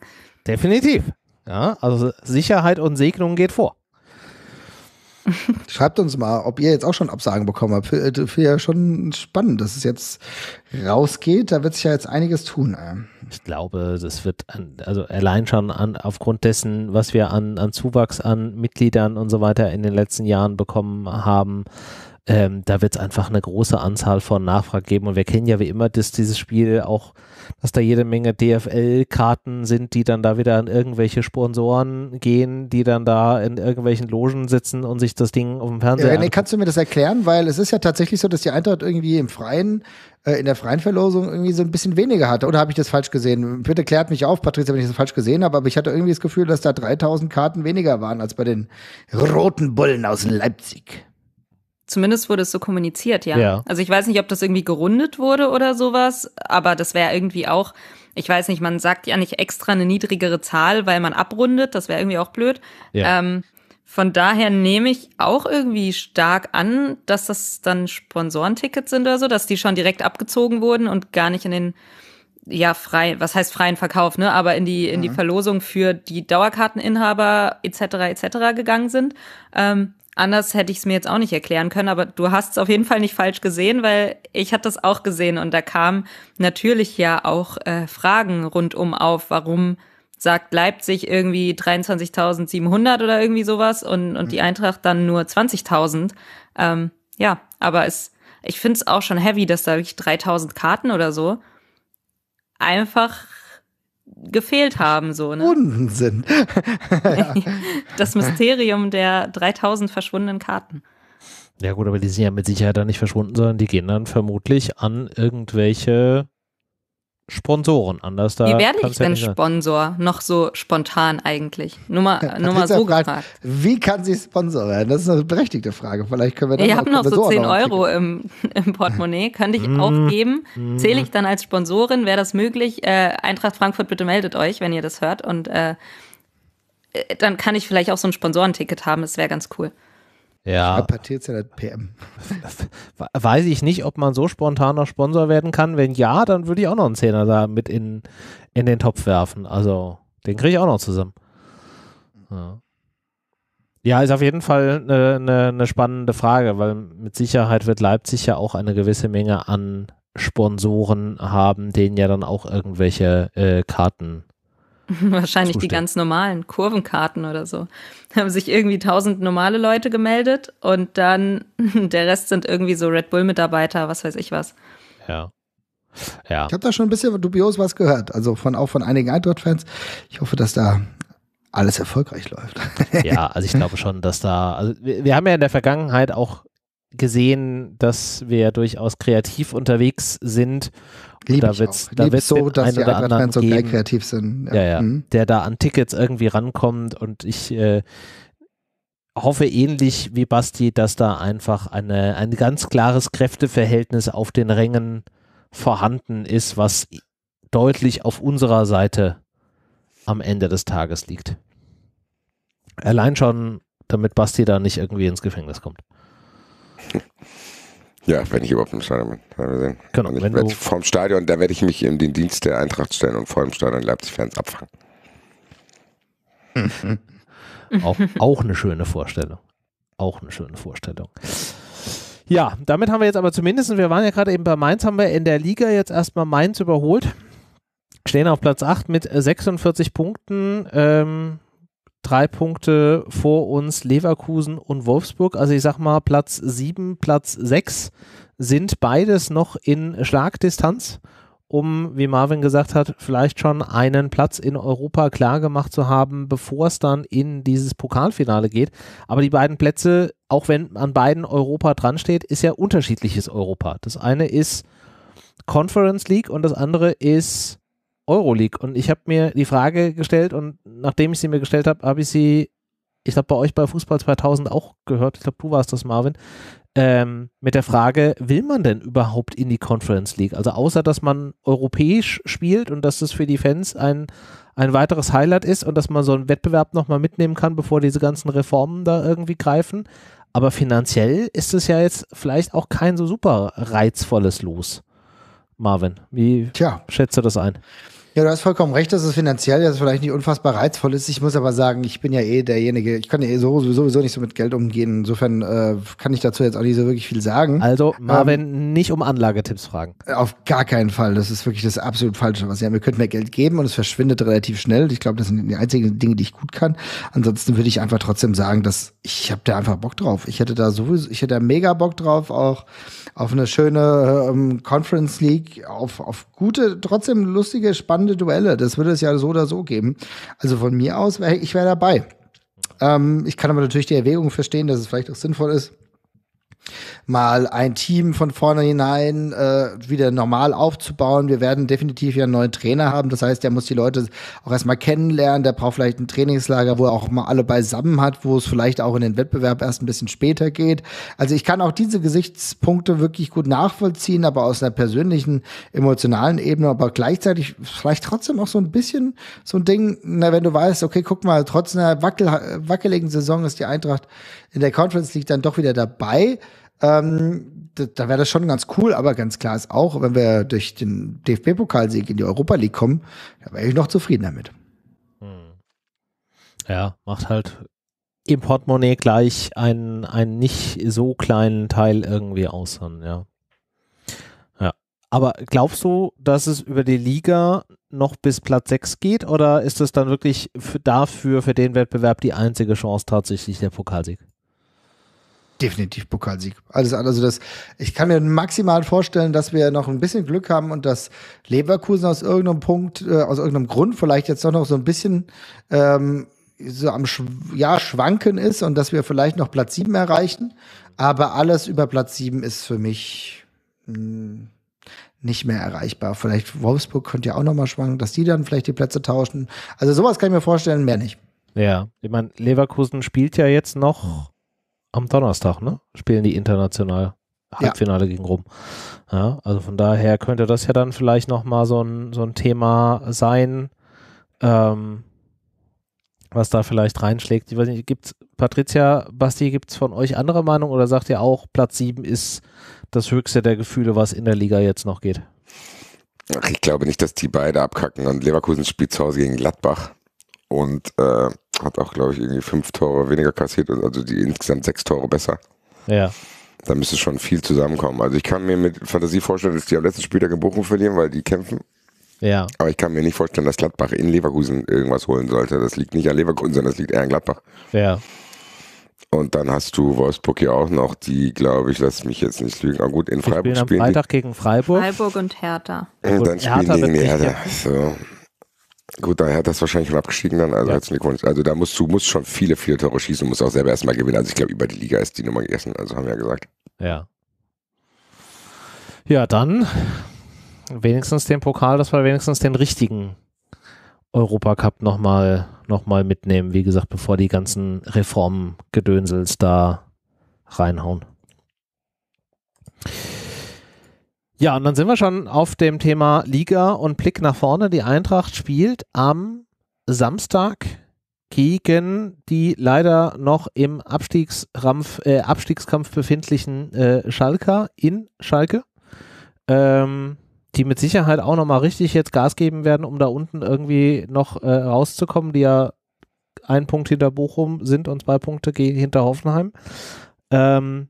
Definitiv. Ja, also Sicherheit und Segnung geht vor. Schreibt uns mal, ob ihr jetzt auch schon Absagen bekommen habt. Finde äh, ja schon spannend, dass es jetzt rausgeht. Da wird sich ja jetzt einiges tun. Äh. Ich glaube, das wird an, also allein schon an, aufgrund dessen, was wir an, an Zuwachs an Mitgliedern und so weiter in den letzten Jahren bekommen haben, ähm, da wird es einfach eine große Anzahl von Nachfragen geben. Und wir kennen ja wie immer, dass dieses Spiel auch, dass da jede Menge DFL-Karten sind, die dann da wieder an irgendwelche Sponsoren gehen, die dann da in irgendwelchen Logen sitzen und sich das Ding auf dem Fernseher. Ja, nee, kannst du mir das erklären? Weil es ist ja tatsächlich so, dass die Eintracht irgendwie im Freien äh, in der freien Verlosung irgendwie so ein bisschen weniger hatte. Oder habe ich das falsch gesehen? Bitte klärt mich auf, Patricia, wenn ich das falsch gesehen habe, aber ich hatte irgendwie das Gefühl, dass da 3000 Karten weniger waren als bei den Roten Bullen aus Leipzig. Zumindest wurde es so kommuniziert, ja. ja. Also ich weiß nicht, ob das irgendwie gerundet wurde oder sowas, aber das wäre irgendwie auch, ich weiß nicht, man sagt ja nicht extra eine niedrigere Zahl, weil man abrundet, das wäre irgendwie auch blöd. Ja. Ähm, von daher nehme ich auch irgendwie stark an, dass das dann Sponsorentickets sind oder so, dass die schon direkt abgezogen wurden und gar nicht in den ja frei, was heißt freien Verkauf, ne, aber in die in die mhm. Verlosung für die Dauerkarteninhaber etc. etc. gegangen sind. Ähm, anders hätte ich es mir jetzt auch nicht erklären können, aber du hast es auf jeden Fall nicht falsch gesehen, weil ich hatte das auch gesehen und da kamen natürlich ja auch äh, Fragen rundum auf, warum sagt Leipzig irgendwie 23.700 oder irgendwie sowas und, und die mhm. Eintracht dann nur 20.000. Ähm, ja, aber es, ich finde es auch schon heavy, dass da wirklich 3.000 Karten oder so einfach gefehlt haben. So, ne? Unsinn. Das Mysterium der 3000 verschwundenen Karten. Ja gut, aber die sind ja mit Sicherheit dann nicht verschwunden, sondern die gehen dann vermutlich an irgendwelche Sponsoren anders. Da Wie werde ich denn ja Sponsor? Noch so spontan eigentlich. Nur mal, nur mal so fragt, gefragt. Wie kann sie Sponsor werden? Das ist eine berechtigte Frage. Vielleicht können wir das Ich habe noch so 10 Euro im, im, Portemonnaie. Könnte ich mhm. aufgeben? Mhm. Zähle ich dann als Sponsorin? Wäre das möglich? Äh, Eintracht Frankfurt, bitte meldet euch, wenn ihr das hört. Und äh, äh dann kann ich vielleicht auch so ein Sponsorenticket haben. Das wäre ganz cool. Ja. Apatierzeller PM. Weiß ich nicht, ob man so spontaner Sponsor werden kann. Wenn ja, dann würde ich auch noch einen Zehner da mit in, in den Topf werfen. Also, den kriege ich auch noch zusammen. Ja. ja ist auf jeden Fall eine, eine, eine spannende Frage, weil mit Sicherheit wird Leipzig ja auch eine gewisse Menge an Sponsoren haben, denen ja dann auch irgendwelche äh, Karten Wahrscheinlich die ganz normalen Kurvenkarten oder so. Da Haben sich irgendwie tausend normale Leute gemeldet und dann der Rest sind irgendwie so Red Bull-Mitarbeiter, was weiß ich was. Ja. ja. Ich habe da schon ein bisschen dubios was gehört. Also von auch von einigen Eintracht-Fans. Ich hoffe, dass da alles erfolgreich läuft. ja, also ich glaube schon, dass da. Also wir, wir haben ja in der Vergangenheit auch gesehen, dass wir durchaus kreativ unterwegs sind Lieb da wird da wird's so, dass die Eintracht-Fans so gleich kreativ sind. Ja, ja, ja. Mhm. der da an Tickets irgendwie rankommt und ich äh, hoffe ähnlich wie Basti, dass da einfach eine, ein ganz klares Kräfteverhältnis auf den Rängen vorhanden ist, was deutlich auf unserer Seite am Ende des Tages liegt. Allein schon, damit Basti da nicht irgendwie ins Gefängnis kommt. Ja, wenn ich überhaupt im Stadion bin. Genau, und ich wenn werd, vorm Stadion, da werde ich mich in den Dienst der Eintracht stellen und vor dem Stadion Leipzig-Fans abfangen. auch, auch eine schöne Vorstellung. Auch eine schöne Vorstellung. Ja, damit haben wir jetzt aber zumindest, wir waren ja gerade eben bei Mainz, haben wir in der Liga jetzt erstmal Mainz überholt. Stehen auf Platz 8 mit 46 Punkten. Ähm, drei Punkte vor uns Leverkusen und Wolfsburg. Also ich sag mal, Platz sieben, Platz sechs sind beides noch in Schlagdistanz, um, wie Marvin gesagt hat, vielleicht schon einen Platz in Europa klargemacht zu haben, bevor es dann in dieses Pokalfinale geht. Aber die beiden Plätze, auch wenn an beiden Europa dran steht, ist ja unterschiedliches Europa. Das eine ist Conference League und das andere ist Euroleague. Und ich habe mir die Frage gestellt und nachdem ich sie mir gestellt habe, habe ich sie, ich glaube, bei euch bei Fußball 2000 auch gehört. Ich glaube, du warst das, Marvin. Ähm, mit der Frage, will man denn überhaupt in die Conference League? Also außer, dass man europäisch spielt und dass das für die Fans ein, ein weiteres Highlight ist und dass man so einen Wettbewerb nochmal mitnehmen kann, bevor diese ganzen Reformen da irgendwie greifen. Aber finanziell ist es ja jetzt vielleicht auch kein so super reizvolles Los. Marvin, wie Tja. schätzt du das ein? Ja, du hast vollkommen recht, dass es finanziell jetzt vielleicht nicht unfassbar reizvoll ist. Ich muss aber sagen, ich bin ja eh derjenige, ich kann ja eh sowieso nicht so mit Geld umgehen. Insofern äh, kann ich dazu jetzt auch nicht so wirklich viel sagen. Also, ähm, Marvin, ähm, nicht um Anlagetipps fragen. Äh, auf gar keinen Fall. Das ist wirklich das absolut Falsche, was ja. Wir könnten mehr Geld geben und es verschwindet relativ schnell. Ich glaube, das sind die einzigen Dinge, die ich gut kann. Ansonsten würde ich einfach trotzdem sagen, dass ich habe da einfach Bock drauf. Ich hätte da sowieso, ich hätte da mega Bock drauf, auch auf eine schöne ähm, Conference League, auf, auf gute, trotzdem lustige, spannende spannende Duelle. Das würde es ja so oder so geben. Also von mir aus, ich wäre dabei. Ähm, ich kann aber natürlich die Erwägung verstehen, dass es vielleicht auch sinnvoll ist, mal ein Team von vornherein äh, wieder normal aufzubauen. Wir werden definitiv ja einen neuen Trainer haben. Das heißt, der muss die Leute auch erstmal kennenlernen. Der braucht vielleicht ein Trainingslager, wo er auch mal alle beisammen hat, wo es vielleicht auch in den Wettbewerb erst ein bisschen später geht. Also ich kann auch diese Gesichtspunkte wirklich gut nachvollziehen, aber aus einer persönlichen, emotionalen Ebene, aber gleichzeitig vielleicht trotzdem auch so ein bisschen so ein Ding, na, wenn du weißt, okay, guck mal, trotz einer wackel, wackeligen Saison ist die Eintracht in der Conference League dann doch wieder dabei ähm, da, da wäre das schon ganz cool, aber ganz klar ist auch, wenn wir durch den DFB-Pokalsieg in die Europa League kommen, da wäre ich noch zufrieden damit. Hm. Ja, macht halt im Portemonnaie gleich einen, einen nicht so kleinen Teil irgendwie aus, dann, ja. Ja. Aber glaubst du, dass es über die Liga noch bis Platz 6 geht oder ist das dann wirklich für, dafür, für den Wettbewerb die einzige Chance tatsächlich der Pokalsieg? definitiv Pokalsieg. Alles also das, ich kann mir maximal vorstellen, dass wir noch ein bisschen Glück haben und dass Leverkusen aus irgendeinem Punkt, äh, aus irgendeinem Grund vielleicht jetzt doch noch so ein bisschen ähm, so am Sch ja, Schwanken ist und dass wir vielleicht noch Platz 7 erreichen. Aber alles über Platz 7 ist für mich hm, nicht mehr erreichbar. Vielleicht Wolfsburg könnte ja auch nochmal schwanken, dass die dann vielleicht die Plätze tauschen. Also sowas kann ich mir vorstellen, mehr nicht. Ja, ich meine, Leverkusen spielt ja jetzt noch am Donnerstag, ne? Spielen die international Halbfinale ja. gegen Rom. Ja, also von daher könnte das ja dann vielleicht nochmal so ein, so ein Thema sein, ähm, was da vielleicht reinschlägt. Ich weiß nicht, gibt's, Patricia, Basti, gibt es von euch andere Meinung oder sagt ihr auch, Platz 7 ist das höchste der Gefühle, was in der Liga jetzt noch geht? Ach, ich glaube nicht, dass die beide abkacken und Leverkusen spielt zu Hause gegen Gladbach. Und äh, hat auch, glaube ich, irgendwie fünf Tore weniger kassiert, also die insgesamt sechs Tore besser. Ja. Da müsste schon viel zusammenkommen. Also ich kann mir mit Fantasie vorstellen, dass die am letzten Spieltag in Bochum verlieren, weil die kämpfen. Ja. Aber ich kann mir nicht vorstellen, dass Gladbach in Leverkusen irgendwas holen sollte. Das liegt nicht an Leverkusen, sondern das liegt eher an Gladbach. Ja. Und dann hast du Wolfsburg ja auch noch, die, glaube ich, lass mich jetzt nicht lügen. Aber ah, gut, in Freiburg spielen. Am spielen Freitag die, gegen Freiburg. Freiburg und Hertha. Und dann Hertha spielen die gegen die Hertha. So. Gut, daher hat das wahrscheinlich schon abgestiegen dann. Also, ja. Also da musst du musst schon viele, viele Tore schießen und musst auch selber erstmal gewinnen. Also ich glaube, über die Liga ist die Nummer gegessen, also haben wir ja gesagt. Ja. Ja, dann wenigstens den Pokal, dass wir wenigstens den richtigen Europacup nochmal noch mal mitnehmen, wie gesagt, bevor die ganzen Reformgedönsels da reinhauen. Ja. Ja, und dann sind wir schon auf dem Thema Liga und Blick nach vorne. Die Eintracht spielt am Samstag gegen die leider noch im äh, Abstiegskampf befindlichen äh, Schalker in Schalke, ähm, die mit Sicherheit auch nochmal richtig jetzt Gas geben werden, um da unten irgendwie noch äh, rauszukommen, die ja ein Punkt hinter Bochum sind und zwei Punkte hinter Hoffenheim. Ähm,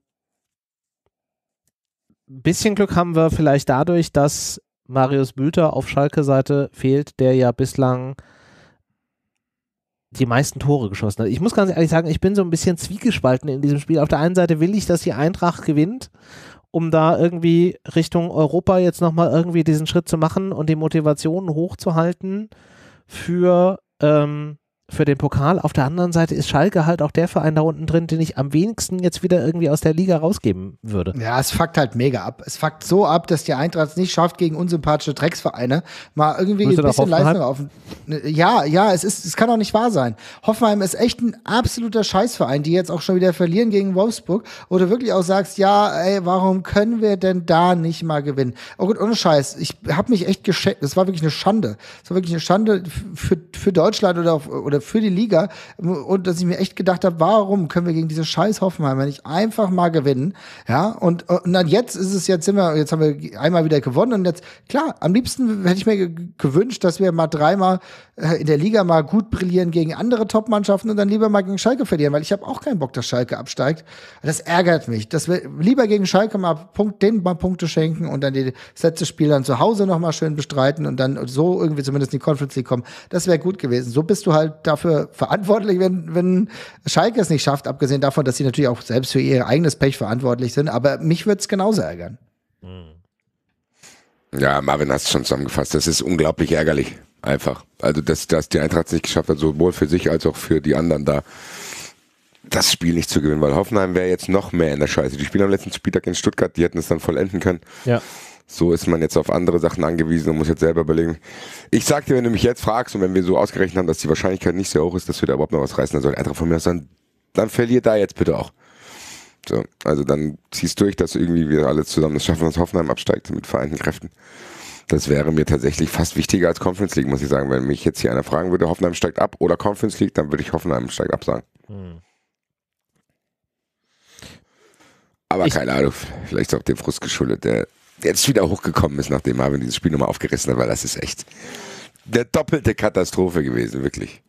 bisschen Glück haben wir vielleicht dadurch, dass Marius Bülter auf Schalke-Seite fehlt, der ja bislang die meisten Tore geschossen hat. Ich muss ganz ehrlich sagen, ich bin so ein bisschen zwiegespalten in diesem Spiel. Auf der einen Seite will ich, dass die Eintracht gewinnt, um da irgendwie Richtung Europa jetzt nochmal irgendwie diesen Schritt zu machen und die Motivation hochzuhalten für ähm, für den Pokal. Auf der anderen Seite ist Schalke halt auch der Verein da unten drin, den ich am wenigsten jetzt wieder irgendwie aus der Liga rausgeben würde. Ja, es fuckt halt mega ab. Es fuckt so ab, dass die Eintracht es nicht schafft, gegen unsympathische Drecksvereine mal irgendwie Müsste ein bisschen Leistung auf. Ne, ja, ja, es ist, es kann auch nicht wahr sein. Hoffenheim ist echt ein absoluter Scheißverein, die jetzt auch schon wieder verlieren gegen Wolfsburg, Oder wirklich auch sagst, ja, ey, warum können wir denn da nicht mal gewinnen? Oh gut, ohne Scheiß, ich habe mich echt gescheckt. Das war wirklich eine Schande. Das war wirklich eine Schande für, für Deutschland oder, oder für die Liga. Und dass ich mir echt gedacht habe, warum können wir gegen diese scheiß Hoffenheimer nicht einfach mal gewinnen? Ja, und, und äh, dann jetzt ist es jetzt immer, jetzt haben wir einmal wieder gewonnen und jetzt, klar, am liebsten hätte ich mir gewünscht, dass wir mal dreimal äh, in der Liga mal gut brillieren gegen andere Top-Mannschaften und dann lieber mal gegen Schalke verlieren, weil ich habe auch keinen Bock, dass Schalke absteigt. Das ärgert mich, dass wir lieber gegen Schalke mal Punkt, denen mal Punkte schenken und dann das letzte Spiel dann zu Hause nochmal schön bestreiten und dann so irgendwie zumindest in die Conference League kommen. Das wäre gut gewesen. So bist du halt da dafür verantwortlich, wenn, wenn Schalke es nicht schafft, abgesehen davon, dass sie natürlich auch selbst für ihr eigenes Pech verantwortlich sind. Aber mich würde es genauso ärgern. Hm. Ja, Marvin hat es schon zusammengefasst. Das ist unglaublich ärgerlich. Einfach. Also, dass, dass die Eintracht es nicht geschafft hat, sowohl für sich als auch für die anderen da das Spiel nicht zu gewinnen, weil Hoffenheim wäre jetzt noch mehr in der Scheiße. Die spielen am letzten Spieltag in Stuttgart, die hätten es dann vollenden können. Ja. So ist man jetzt auf andere Sachen angewiesen und muss jetzt selber überlegen. Ich sag dir, wenn du mich jetzt fragst und wenn wir so ausgerechnet haben, dass die Wahrscheinlichkeit nicht sehr hoch ist, dass wir da überhaupt noch was reißen, dann soll Eintracht von mir aus dann, verliert da jetzt bitte auch. So, also dann ziehst du durch, dass irgendwie wir alle zusammen das schaffen, dass Hoffenheim absteigt mit vereinten Kräften. Das wäre mir tatsächlich fast wichtiger als Conference League, muss ich sagen. Wenn mich jetzt hier einer fragen würde, Hoffenheim steigt ab oder Conference League, dann würde ich Hoffenheim steigt ab sagen. Hm. Aber ich keine Ahnung, vielleicht ist auch dem Frust geschuldet, der jetzt wieder hochgekommen ist, nachdem Marvin dieses Spiel nochmal aufgerissen hat, weil das ist echt der doppelte Katastrophe gewesen, wirklich.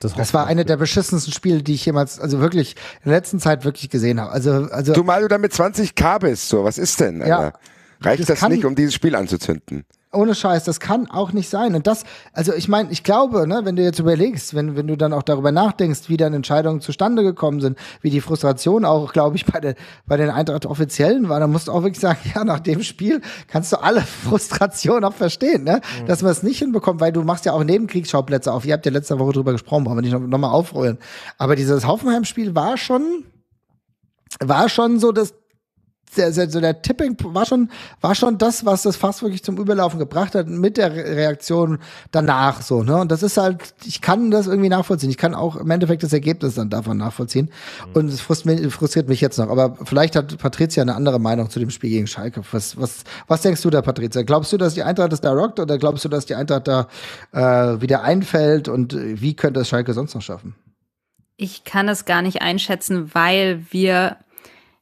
Das, das war eine der beschissensten Spiele, die ich jemals, also wirklich in der letzten Zeit wirklich gesehen habe. Also, also du mal du da mit 20 K bist, so, was ist denn? Ja, Reicht das, das nicht, um dieses Spiel anzuzünden? ohne Scheiß, das kann auch nicht sein. Und das, also ich meine, ich glaube, ne, wenn du jetzt überlegst, wenn, wenn du dann auch darüber nachdenkst, wie dann Entscheidungen zustande gekommen sind, wie die Frustration auch, glaube ich, bei, der, bei den Eintracht-Offiziellen war, dann musst du auch wirklich sagen, ja, nach dem Spiel kannst du alle Frustration auch verstehen, ne? Mhm. dass man es nicht hinbekommt, weil du machst ja auch Nebenkriegsschauplätze auf. Ihr habt ja letzte Woche drüber gesprochen, wollen wir nicht nochmal noch, aufrollen. Aber dieses Hoffenheim-Spiel war schon, war schon so das der, so der Tipping war schon, war schon das, was das fast wirklich zum Überlaufen gebracht hat, mit der Reaktion danach so, ne? Und das ist halt, ich kann das irgendwie nachvollziehen. Ich kann auch im Endeffekt das Ergebnis dann davon nachvollziehen. Mhm. Und es frustriert mich jetzt noch. Aber vielleicht hat Patricia eine andere Meinung zu dem Spiel gegen Schalke. Was, was, was denkst du da, Patricia? Glaubst du, dass die Eintracht das da rockt oder glaubst du, dass die Eintracht da äh, wieder einfällt und wie könnte es Schalke sonst noch schaffen? Ich kann das gar nicht einschätzen, weil wir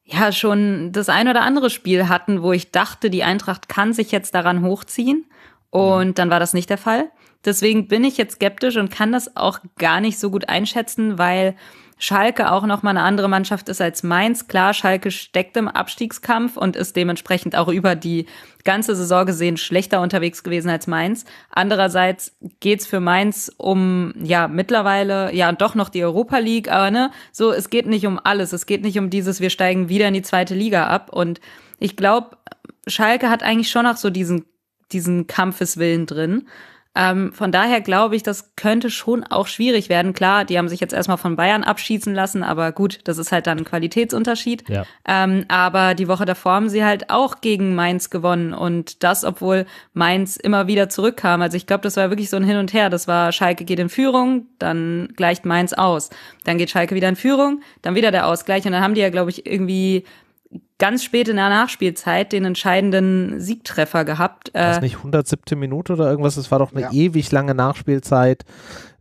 ja schon das ein oder andere Spiel hatten, wo ich dachte, die Eintracht kann sich jetzt daran hochziehen. Und dann war das nicht der Fall. Deswegen bin ich jetzt skeptisch und kann das auch gar nicht so gut einschätzen, weil Schalke auch nochmal eine andere Mannschaft ist als Mainz. Klar, Schalke steckt im Abstiegskampf und ist dementsprechend auch über die ganze Saison gesehen schlechter unterwegs gewesen als Mainz. Andererseits geht's für Mainz um, ja, mittlerweile, ja, doch noch die Europa League, aber ne, so, es geht nicht um alles. Es geht nicht um dieses, wir steigen wieder in die zweite Liga ab. Und ich glaube, Schalke hat eigentlich schon noch so diesen, diesen Kampfeswillen drin. Ähm, von daher glaube ich, das könnte schon auch schwierig werden. Klar, die haben sich jetzt erstmal von Bayern abschießen lassen, aber gut, das ist halt dann ein Qualitätsunterschied. Ja. Ähm, aber die Woche davor haben sie halt auch gegen Mainz gewonnen und das, obwohl Mainz immer wieder zurückkam. Also ich glaube, das war wirklich so ein Hin und Her. Das war Schalke geht in Führung, dann gleicht Mainz aus. Dann geht Schalke wieder in Führung, dann wieder der Ausgleich und dann haben die ja, glaube ich, irgendwie ganz spät in der Nachspielzeit den entscheidenden Siegtreffer gehabt. war das äh, nicht 107. Minute oder irgendwas? Es war doch eine ja. ewig lange Nachspielzeit,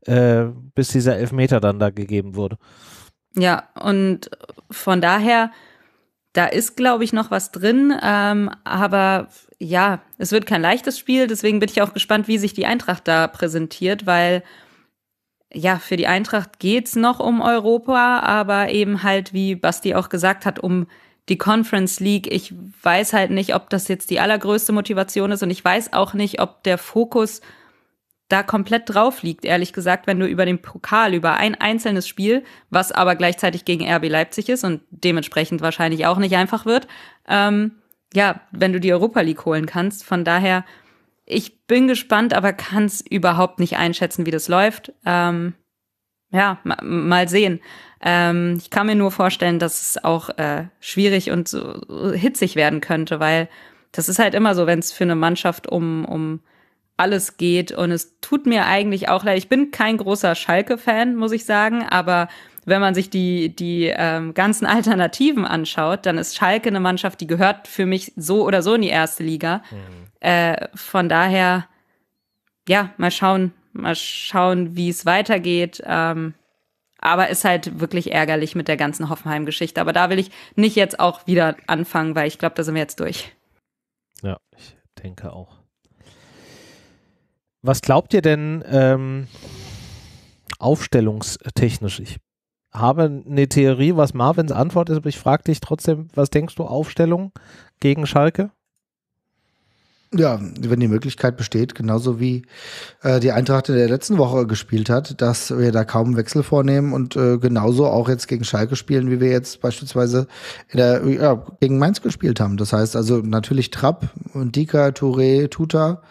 äh, bis dieser Elfmeter dann da gegeben wurde. Ja, und von daher, da ist, glaube ich, noch was drin. Ähm, aber ja, es wird kein leichtes Spiel. Deswegen bin ich auch gespannt, wie sich die Eintracht da präsentiert, weil ja, für die Eintracht geht es noch um Europa, aber eben halt, wie Basti auch gesagt hat, um die Conference League, ich weiß halt nicht, ob das jetzt die allergrößte Motivation ist und ich weiß auch nicht, ob der Fokus da komplett drauf liegt, ehrlich gesagt, wenn du über den Pokal, über ein einzelnes Spiel, was aber gleichzeitig gegen RB Leipzig ist und dementsprechend wahrscheinlich auch nicht einfach wird, ähm, ja, wenn du die Europa League holen kannst. Von daher, ich bin gespannt, aber kann es überhaupt nicht einschätzen, wie das läuft. Ähm, ja, mal sehen. Ähm, ich kann mir nur vorstellen, dass es auch äh, schwierig und so hitzig werden könnte, weil das ist halt immer so, wenn es für eine Mannschaft um, um alles geht. Und es tut mir eigentlich auch leid. Ich bin kein großer Schalke-Fan, muss ich sagen, aber wenn man sich die, die ähm, ganzen Alternativen anschaut, dann ist Schalke eine Mannschaft, die gehört für mich so oder so in die erste Liga. Mhm. Äh, von daher, ja, mal schauen, mal schauen, wie es weitergeht. Ähm, aber ist halt wirklich ärgerlich mit der ganzen Hoffenheim-Geschichte. Aber da will ich nicht jetzt auch wieder anfangen, weil ich glaube, da sind wir jetzt durch. Ja, ich denke auch. Was glaubt ihr denn ähm, aufstellungstechnisch? Ich habe eine Theorie, was Marvins Antwort ist, aber ich frage dich trotzdem, was denkst du, Aufstellung gegen Schalke? Ja, wenn die Möglichkeit besteht, genauso wie äh, die Eintracht in der letzten Woche gespielt hat, dass wir da kaum Wechsel vornehmen und äh, genauso auch jetzt gegen Schalke spielen, wie wir jetzt beispielsweise in der, ja, gegen Mainz gespielt haben. Das heißt also natürlich Trapp und Dika, Touré, Tuta.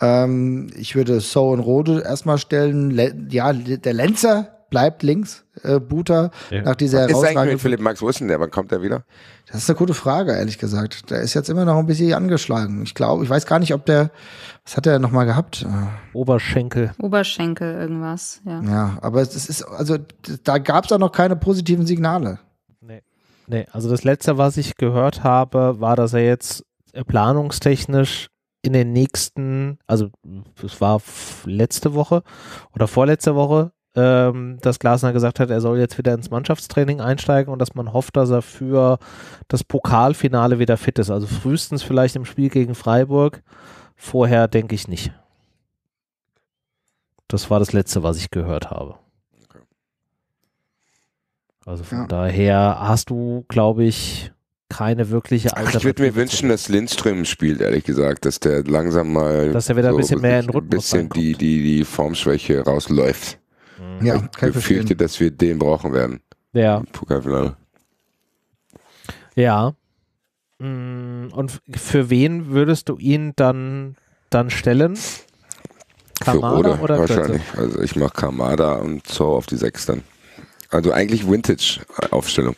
Ähm, ich würde So und Rode erstmal stellen. Le ja, der Lenzer bleibt links, äh, Buta, ja. nach dieser Was herausragenden... Ist eigentlich mit Philipp Max, wo ist denn der? Wann kommt der wieder? Das ist eine gute Frage, ehrlich gesagt. Der ist jetzt immer noch ein bisschen angeschlagen. Ich glaube, ich weiß gar nicht, ob der... Was hat er nochmal gehabt? Äh, Oberschenkel. Oberschenkel, irgendwas, ja. Ja, aber es ist... Also, da gab es auch noch keine positiven Signale. Nee. Nee, also das Letzte, was ich gehört habe, war, dass er jetzt äh, planungstechnisch in den nächsten, also es war letzte Woche oder vorletzte Woche, ähm, dass Glasner gesagt hat, er soll jetzt wieder ins Mannschaftstraining einsteigen und dass man hofft, dass er für das Pokalfinale wieder fit ist. Also frühestens vielleicht im Spiel gegen Freiburg. Vorher denke ich nicht. Das war das Letzte, was ich gehört habe. Also von ja. daher hast du, glaube ich, keine wirkliche Alternative. ich würde mir wünschen, dass Lindström spielt, ehrlich gesagt, dass der langsam mal dass er wieder so ein bisschen mehr in Rhythmus ein bisschen die, die, die Formschwäche rausläuft. Ja, ich kann befürchte, ich dass wir den brauchen werden. Ja. Pokalfinale. Ja. Mm, und für wen würdest du ihn dann, dann stellen? Kamada für Ode, oder wahrscheinlich. Götze? Also ich mache Kamada und Zor auf die Sechs dann. Also eigentlich Vintage-Aufstellung.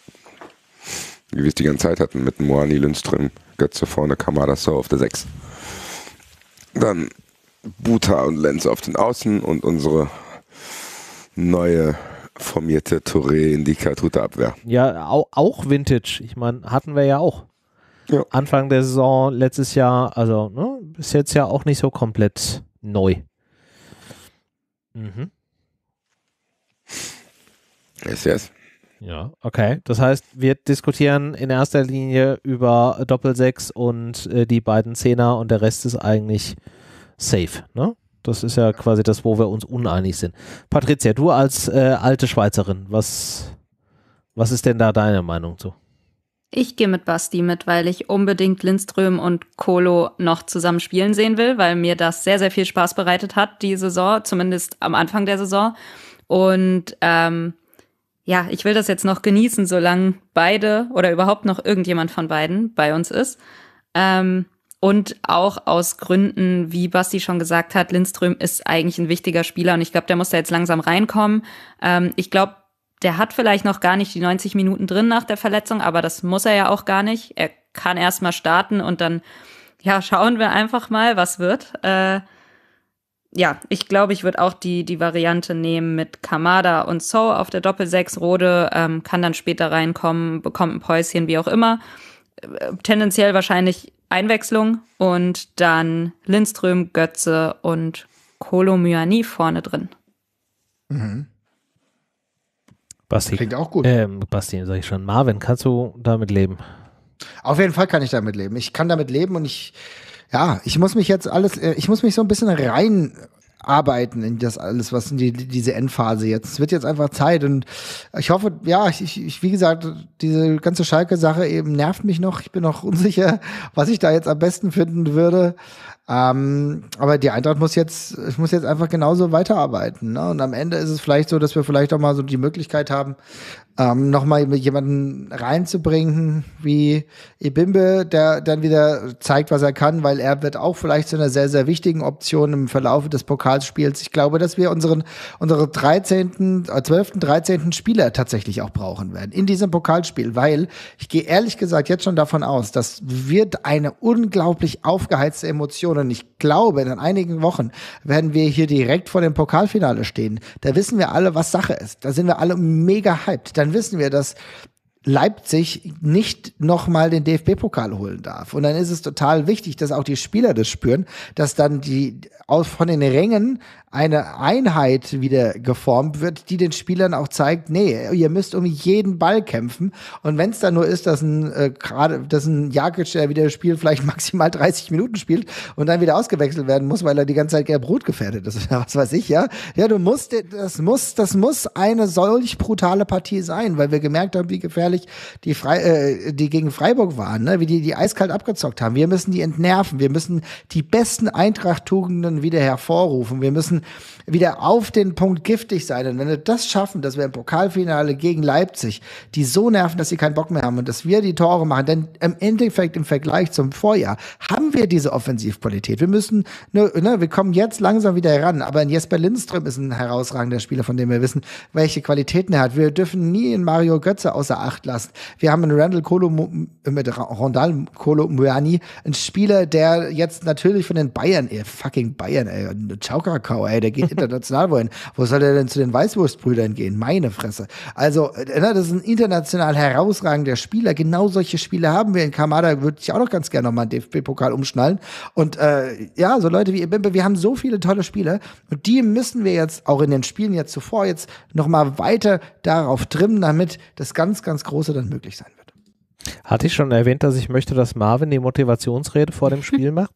Wie wir es die ganze Zeit hatten mit Moani, Lindström, Götze vorne, Kamada, Zor auf der Sechs. Dann Buta und Lenz auf den Außen und unsere neue formierte Touré in die Kartute Abwehr. Ja, auch, auch Vintage. Ich meine, hatten wir ja auch. Ja. Anfang der Saison letztes Jahr, also ne, ist jetzt ja auch nicht so komplett neu. Mhm. Yes, yes. Ja, okay. Das heißt, wir diskutieren in erster Linie über Doppel-Sechs und äh, die beiden Zehner und der Rest ist eigentlich safe, ne? Das ist ja quasi das, wo wir uns uneinig sind. Patricia, du als äh, alte Schweizerin, was, was ist denn da deine Meinung zu? Ich gehe mit Basti mit, weil ich unbedingt Lindström und Kolo noch zusammen spielen sehen will, weil mir das sehr, sehr viel Spaß bereitet hat, die Saison, zumindest am Anfang der Saison. Und ähm, ja, ich will das jetzt noch genießen, solange beide oder überhaupt noch irgendjemand von beiden bei uns ist. Ähm, und auch aus Gründen, wie Basti schon gesagt hat, Lindström ist eigentlich ein wichtiger Spieler und ich glaube, der muss da jetzt langsam reinkommen. Ähm, ich glaube, der hat vielleicht noch gar nicht die 90 Minuten drin nach der Verletzung, aber das muss er ja auch gar nicht. Er kann erstmal starten und dann, ja, schauen wir einfach mal, was wird. Äh, ja, ich glaube, ich würde auch die, die Variante nehmen mit Kamada und So auf der Doppelsechs Rode, ähm, kann dann später reinkommen, bekommt ein Päuschen, wie auch immer. Äh, tendenziell wahrscheinlich Einwechslung und dann Lindström, Götze und Kolomyani vorne drin. Mhm. Basti. Klingt auch gut. Ähm, Basti, sag ich schon. Marvin, kannst du damit leben? Auf jeden Fall kann ich damit leben. Ich kann damit leben und ich, ja, ich muss mich jetzt alles, äh, ich muss mich so ein bisschen rein arbeiten in das alles, was in die, diese Endphase jetzt. Es wird jetzt einfach Zeit und ich hoffe, ja, ich, ich wie gesagt, diese ganze Schalke-Sache eben nervt mich noch. Ich bin noch unsicher, was ich da jetzt am besten finden würde. Ähm, aber die Eintracht muss jetzt, ich muss jetzt einfach genauso weiterarbeiten. Ne? Und am Ende ist es vielleicht so, dass wir vielleicht auch mal so die Möglichkeit haben, ähm, nochmal jemanden reinzubringen wie Ibimbe, der dann wieder zeigt, was er kann, weil er wird auch vielleicht zu einer sehr, sehr wichtigen Option im Verlauf des Pokalspiels. Ich glaube, dass wir unseren, unsere 13., 12., 13. Spieler tatsächlich auch brauchen werden in diesem Pokalspiel, weil ich gehe ehrlich gesagt jetzt schon davon aus, das wird eine unglaublich aufgeheizte Emotion und ich glaube, in einigen Wochen werden wir hier direkt vor dem Pokalfinale stehen. Da wissen wir alle, was Sache ist. Da sind wir alle mega hyped. Dann dann wissen wir, dass Leipzig nicht nochmal den DFB-Pokal holen darf. Und dann ist es total wichtig, dass auch die Spieler das spüren, dass dann die von den Rängen eine Einheit wieder geformt wird, die den Spielern auch zeigt, nee, ihr müsst um jeden Ball kämpfen. Und wenn es dann nur ist, dass ein äh, gerade, dass ein Jakic, der wieder spielt, vielleicht maximal 30 Minuten spielt und dann wieder ausgewechselt werden muss, weil er die ganze Zeit gelb-rot gefährdet ist was weiß ich, ja. Ja, du musst, das muss, das muss eine solch brutale Partie sein, weil wir gemerkt haben, wie gefährlich die, Fre äh, die gegen Freiburg waren, ne? wie die die eiskalt abgezockt haben. Wir müssen die entnerven, wir müssen die besten Eintracht-Tugenden wieder hervorrufen, wir müssen wieder auf den Punkt giftig sein. Und wenn wir das schaffen, dass wir im Pokalfinale gegen Leipzig die so nerven, dass sie keinen Bock mehr haben und dass wir die Tore machen, denn im Endeffekt im Vergleich zum Vorjahr haben wir diese Offensivqualität. Wir müssen, ne, ne wir kommen jetzt langsam wieder heran, aber in Jesper Lindström ist ein herausragender Spieler, von dem wir wissen, welche Qualitäten er hat. Wir dürfen nie in Mario Götze außer Acht lassen. Wir haben in Randall Kolo mit Rondal Kolo Muani, ein Spieler, der jetzt natürlich von den Bayern, ihr fucking Bayern, ey, Chauka ey, der geht international wohin. Wo soll der denn zu den Weißwurstbrüdern gehen? Meine Fresse. Also, äh, ne, das ist ein international herausragender Spieler. Genau solche Spiele haben wir in Kamada, würde ich auch noch ganz gerne nochmal einen DFB-Pokal umschnallen. Und äh, ja, so Leute wie Ibimbe, wir haben so viele tolle Spieler und die müssen wir jetzt auch in den Spielen jetzt zuvor jetzt nochmal weiter darauf trimmen, damit das ganz, ganz Große dann möglich sein wird. Hatte ich schon erwähnt, dass ich möchte, dass Marvin die Motivationsrede vor dem Spiel macht?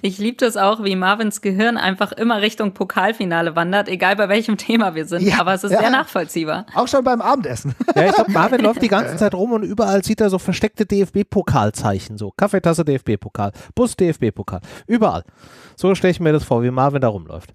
Ich liebe das auch, wie Marvins Gehirn einfach immer Richtung Pokalfinale wandert, egal bei welchem Thema wir sind. Ja, aber es ist ja. sehr nachvollziehbar. Auch schon beim Abendessen. Ja, ich glaube, Marvin läuft die ganze Zeit rum und überall sieht er so versteckte DFB-Pokalzeichen. So Kaffeetasse DFB-Pokal, Bus DFB-Pokal, überall. So stelle ich mir das vor, wie Marvin da rumläuft.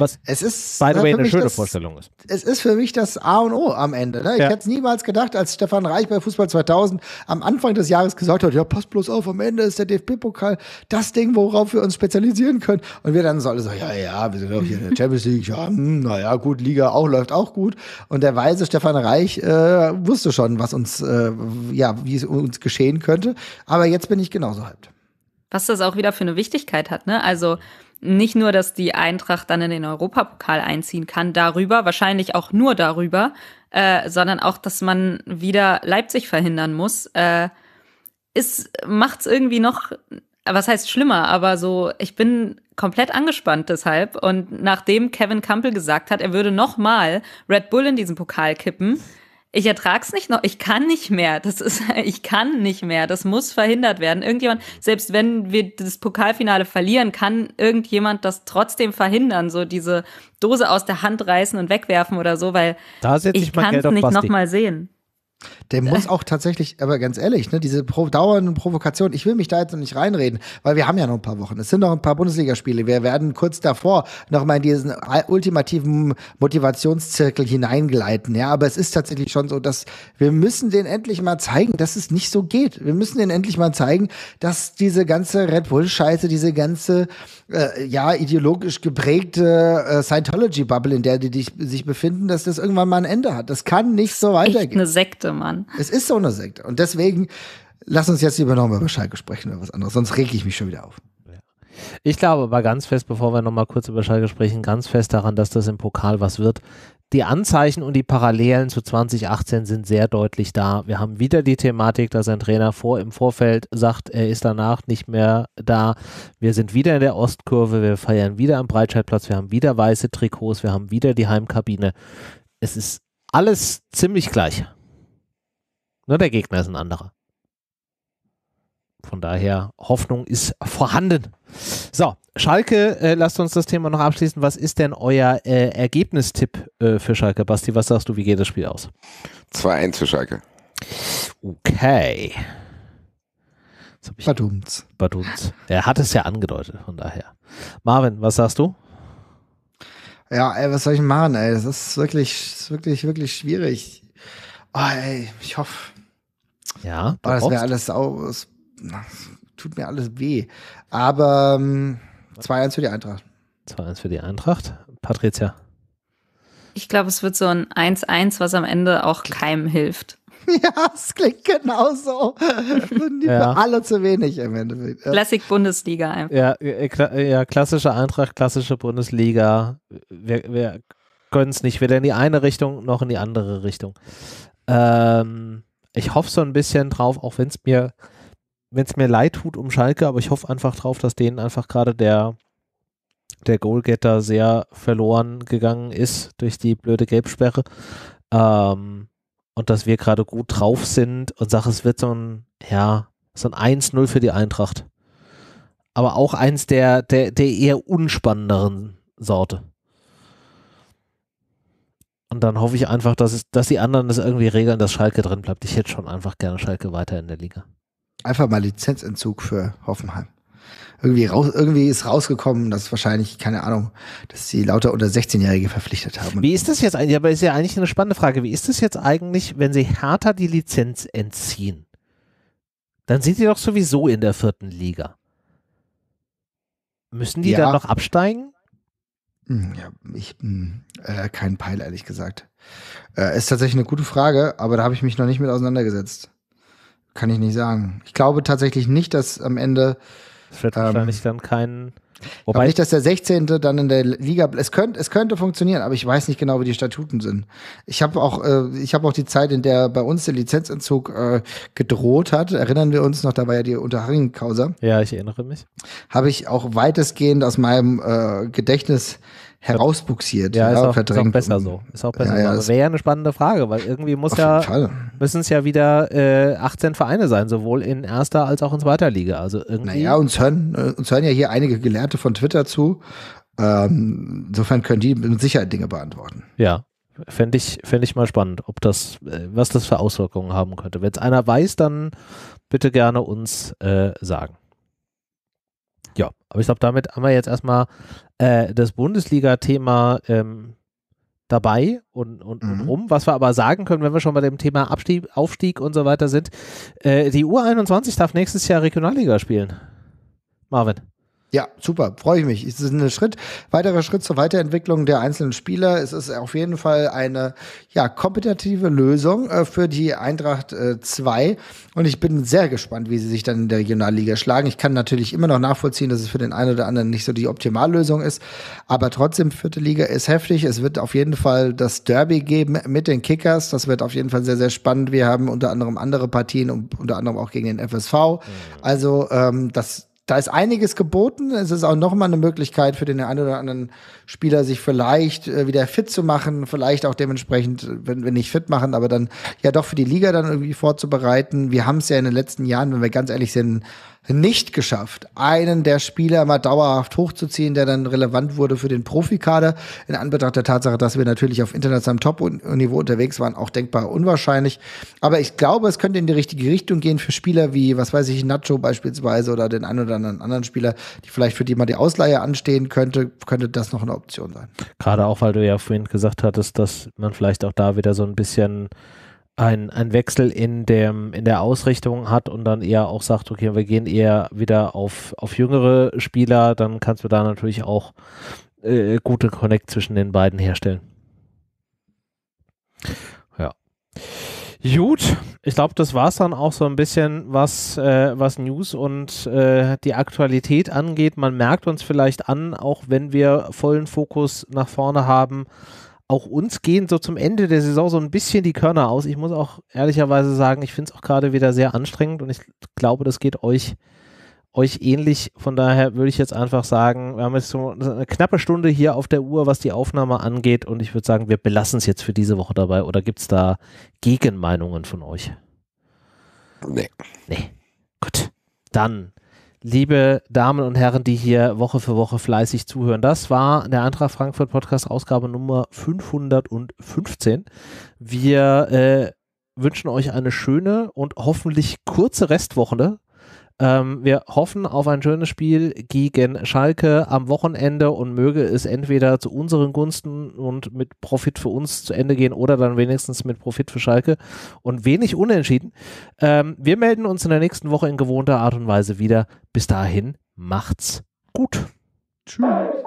Was es ist, by the äh, way, eine schöne das, Vorstellung ist. Es ist für mich das A und O am Ende. Ne? Ich ja. hätte es niemals gedacht, als Stefan Reich bei Fußball 2000 am Anfang des Jahres gesagt hat, ja, passt bloß auf, am Ende ist der DFB-Pokal das Ding, worauf wir uns spezialisieren können. Und wir dann so alle so, ja, ja, wir sind auch hier in der Champions League, ja, hm, naja, gut, Liga auch, läuft auch gut. Und der weise Stefan Reich äh, wusste schon, was uns, äh, ja, wie es uns geschehen könnte. Aber jetzt bin ich genauso hyped. Was das auch wieder für eine Wichtigkeit hat, ne? Also, nicht nur, dass die Eintracht dann in den Europapokal einziehen kann, darüber, wahrscheinlich auch nur darüber, äh, sondern auch, dass man wieder Leipzig verhindern muss, äh, ist, macht's irgendwie noch, was heißt schlimmer, aber so, ich bin komplett angespannt deshalb. Und nachdem Kevin Campbell gesagt hat, er würde nochmal Red Bull in diesen Pokal kippen, ich ertrage es nicht noch, ich kann nicht mehr. Das ist, ich kann nicht mehr. Das muss verhindert werden. Irgendjemand, selbst wenn wir das Pokalfinale verlieren, kann irgendjemand das trotzdem verhindern, so diese Dose aus der Hand reißen und wegwerfen oder so, weil da ich, ich kann es nicht nochmal sehen. Der muss auch tatsächlich, aber ganz ehrlich, ne, diese Pro dauernden Provokationen, ich will mich da jetzt noch nicht reinreden, weil wir haben ja noch ein paar Wochen. Es sind noch ein paar Bundesligaspiele. Wir werden kurz davor nochmal in diesen ultimativen Motivationszirkel hineingleiten. Ja, aber es ist tatsächlich schon so, dass wir müssen den endlich mal zeigen, dass es nicht so geht. Wir müssen den endlich mal zeigen, dass diese ganze Red Bull-Scheiße, diese ganze, äh, ja, ideologisch geprägte äh, Scientology-Bubble, in der die, die sich befinden, dass das irgendwann mal ein Ende hat. Das kann nicht so weitergehen. Echt eine Sekte, Mann. Es ist so eine Sekte. Und deswegen lass uns jetzt lieber nochmal über Schalke sprechen oder was anderes, sonst reg ich mich schon wieder auf. Ich glaube aber ganz fest, bevor wir nochmal kurz über Schalke sprechen, ganz fest daran, dass das im Pokal was wird. Die Anzeichen und die Parallelen zu 2018 sind sehr deutlich da. Wir haben wieder die Thematik, dass ein Trainer vor im Vorfeld sagt, er ist danach nicht mehr da. Wir sind wieder in der Ostkurve, wir feiern wieder am Breitscheidplatz, wir haben wieder weiße Trikots, wir haben wieder die Heimkabine. Es ist alles ziemlich gleich. Nur ne, der Gegner ist ein anderer. Von daher, Hoffnung ist vorhanden. So, Schalke, äh, lasst uns das Thema noch abschließen. Was ist denn euer äh, Ergebnistipp äh, für Schalke, Basti? Was sagst du, wie geht das Spiel aus? 2-1 für Schalke. Okay. Badums. Badums. Er hat es ja angedeutet, von daher. Marvin, was sagst du? Ja, ey, was soll ich machen, ey? Das ist wirklich, wirklich, wirklich schwierig. Oh, ey, ich hoffe, ja. Aber das wäre alles sau. Das tut mir alles weh. Aber ähm, 2-1 für die Eintracht. 2-1 für die Eintracht. Patricia. Ich glaube, es wird so ein 1-1, was am Ende auch keinem hilft. Ja, es klingt genauso. Sind die ja. alle zu wenig im Endeffekt. Klassik Bundesliga einfach. Ja, äh, äh, äh, ja, klassische Eintracht, klassische Bundesliga. Wir, wir können es nicht weder in die eine Richtung noch in die andere Richtung. Ähm, ich hoffe so ein bisschen drauf, auch wenn es mir, wenn mir leid tut um Schalke, aber ich hoffe einfach drauf, dass denen einfach gerade der, der Goalgetter sehr verloren gegangen ist durch die blöde Gelbsperre. Ähm, und dass wir gerade gut drauf sind und sage, es wird so ein, ja, so ein 1-0 für die Eintracht. Aber auch eins der, der, der eher unspannenderen Sorte. Und dann hoffe ich einfach, dass, es, dass die anderen das irgendwie regeln, dass Schalke drin bleibt. Ich hätte schon einfach gerne Schalke weiter in der Liga. Einfach mal Lizenzentzug für Hoffenheim. Irgendwie, raus, irgendwie ist rausgekommen, dass wahrscheinlich, keine Ahnung, dass sie lauter unter 16-Jährige verpflichtet haben. Wie ist das jetzt eigentlich? Aber ist ja eigentlich eine spannende Frage. Wie ist das jetzt eigentlich, wenn sie Hertha die Lizenz entziehen? Dann sind die doch sowieso in der vierten Liga. Müssen die ja. dann noch absteigen? Hm, ja, ich hm, äh, kein Peil, ehrlich gesagt. Äh, ist tatsächlich eine gute Frage, aber da habe ich mich noch nicht mit auseinandergesetzt. Kann ich nicht sagen. Ich glaube tatsächlich nicht, dass am Ende das wird ähm, wahrscheinlich dann kein. Wobei nicht, dass der 16. dann in der Liga. Es könnte, es könnte funktionieren, aber ich weiß nicht genau, wie die Statuten sind. Ich habe auch, äh, ich habe auch die Zeit, in der bei uns der Lizenzentzug äh, gedroht hat. Erinnern wir uns noch, da war ja die Unterhaching-Causa. Ja, ich erinnere mich. Habe ich auch weitestgehend aus meinem äh, Gedächtnis herausbuxiert. Ja, ja, ist, auch, Ist auch besser so. Ist auch besser ja, so. Also Wäre ja eine spannende Frage, weil irgendwie muss ja, müssen es ja wieder äh, 18 Vereine sein, sowohl in erster als auch in zweiter Liga. Also irgendwie. Naja, uns hören, äh, uns hören ja hier einige Gelehrte von Twitter zu. Ähm, insofern können die mit Sicherheit Dinge beantworten. Ja, Fände ich, fänd ich mal spannend, ob das, äh, was das für Auswirkungen haben könnte. Wenn es einer weiß, dann bitte gerne uns äh, sagen. Ja, aber ich glaube, damit haben wir jetzt erstmal äh, das Bundesliga-Thema ähm, dabei und, und, mhm. und, rum. Was wir aber sagen können, wenn wir schon bei dem Thema Abstieg, Aufstieg und so weiter sind, äh, die U21 darf nächstes Jahr Regionalliga spielen. Marvin. Ja, super, freue ich mich. Es ist ein Schritt, weiterer Schritt zur Weiterentwicklung der einzelnen Spieler. Es ist auf jeden Fall eine ja, kompetitive Lösung äh, für die Eintracht 2. Äh, und ich bin sehr gespannt, wie sie sich dann in der Regionalliga schlagen. Ich kann natürlich immer noch nachvollziehen, dass es für den einen oder anderen nicht so die Optimallösung ist. Aber trotzdem, vierte Liga ist heftig. Es wird auf jeden Fall das Derby geben mit den Kickers. Das wird auf jeden Fall sehr, sehr spannend. Wir haben unter anderem andere Partien, und unter anderem auch gegen den FSV. Mhm. Also ähm, das da ist einiges geboten. Es ist auch nochmal eine Möglichkeit für den einen oder anderen Spieler sich vielleicht äh, wieder fit zu machen, vielleicht auch dementsprechend, wenn, wenn nicht fit machen, aber dann ja doch für die Liga dann irgendwie vorzubereiten. Wir haben es ja in den letzten Jahren, wenn wir ganz ehrlich sind, nicht geschafft, einen der Spieler mal dauerhaft hochzuziehen, der dann relevant wurde für den Profikader. In Anbetracht der Tatsache, dass wir natürlich auf internationalem Top-Niveau unterwegs waren, auch denkbar unwahrscheinlich. Aber ich glaube, es könnte in die richtige Richtung gehen für Spieler wie, was weiß ich, Nacho beispielsweise oder den einen oder anderen anderen Spieler, die vielleicht für die mal die Ausleihe anstehen könnte, könnte das noch eine Option sein. Gerade auch, weil du ja vorhin gesagt hattest, dass man vielleicht auch da wieder so ein bisschen ein, ein Wechsel in, dem, in der Ausrichtung hat und dann eher auch sagt, okay, wir gehen eher wieder auf, auf jüngere Spieler, dann kannst du da natürlich auch äh, gute Connect zwischen den beiden herstellen. Ja. Gut, ich glaube, das war es dann auch so ein bisschen, was, äh, was News und äh, die Aktualität angeht. Man merkt uns vielleicht an, auch wenn wir vollen Fokus nach vorne haben. Auch uns gehen so zum Ende der Saison so ein bisschen die Körner aus. Ich muss auch ehrlicherweise sagen, ich finde es auch gerade wieder sehr anstrengend und ich glaube, das geht euch äh, euch ähnlich. Von daher würde ich jetzt einfach sagen, wir haben jetzt so eine knappe Stunde hier auf der Uhr, was die Aufnahme angeht. Und ich würde sagen, wir belassen es jetzt für diese Woche dabei. Oder gibt es da Gegenmeinungen von euch? Nee. Nee. Gut. Dann liebe Damen und Herren, die hier Woche für Woche fleißig zuhören. Das war der Eintracht Frankfurt Podcast Ausgabe Nummer 515. Wir äh, wünschen euch eine schöne und hoffentlich kurze Restwoche ähm, wir hoffen auf ein schönes Spiel gegen Schalke am Wochenende und möge es entweder zu unseren Gunsten und mit Profit für uns zu Ende gehen oder dann wenigstens mit Profit für Schalke und wenig unentschieden. Ähm, wir melden uns in der nächsten Woche in gewohnter Art und Weise wieder. Bis dahin, macht's gut. Tschüss.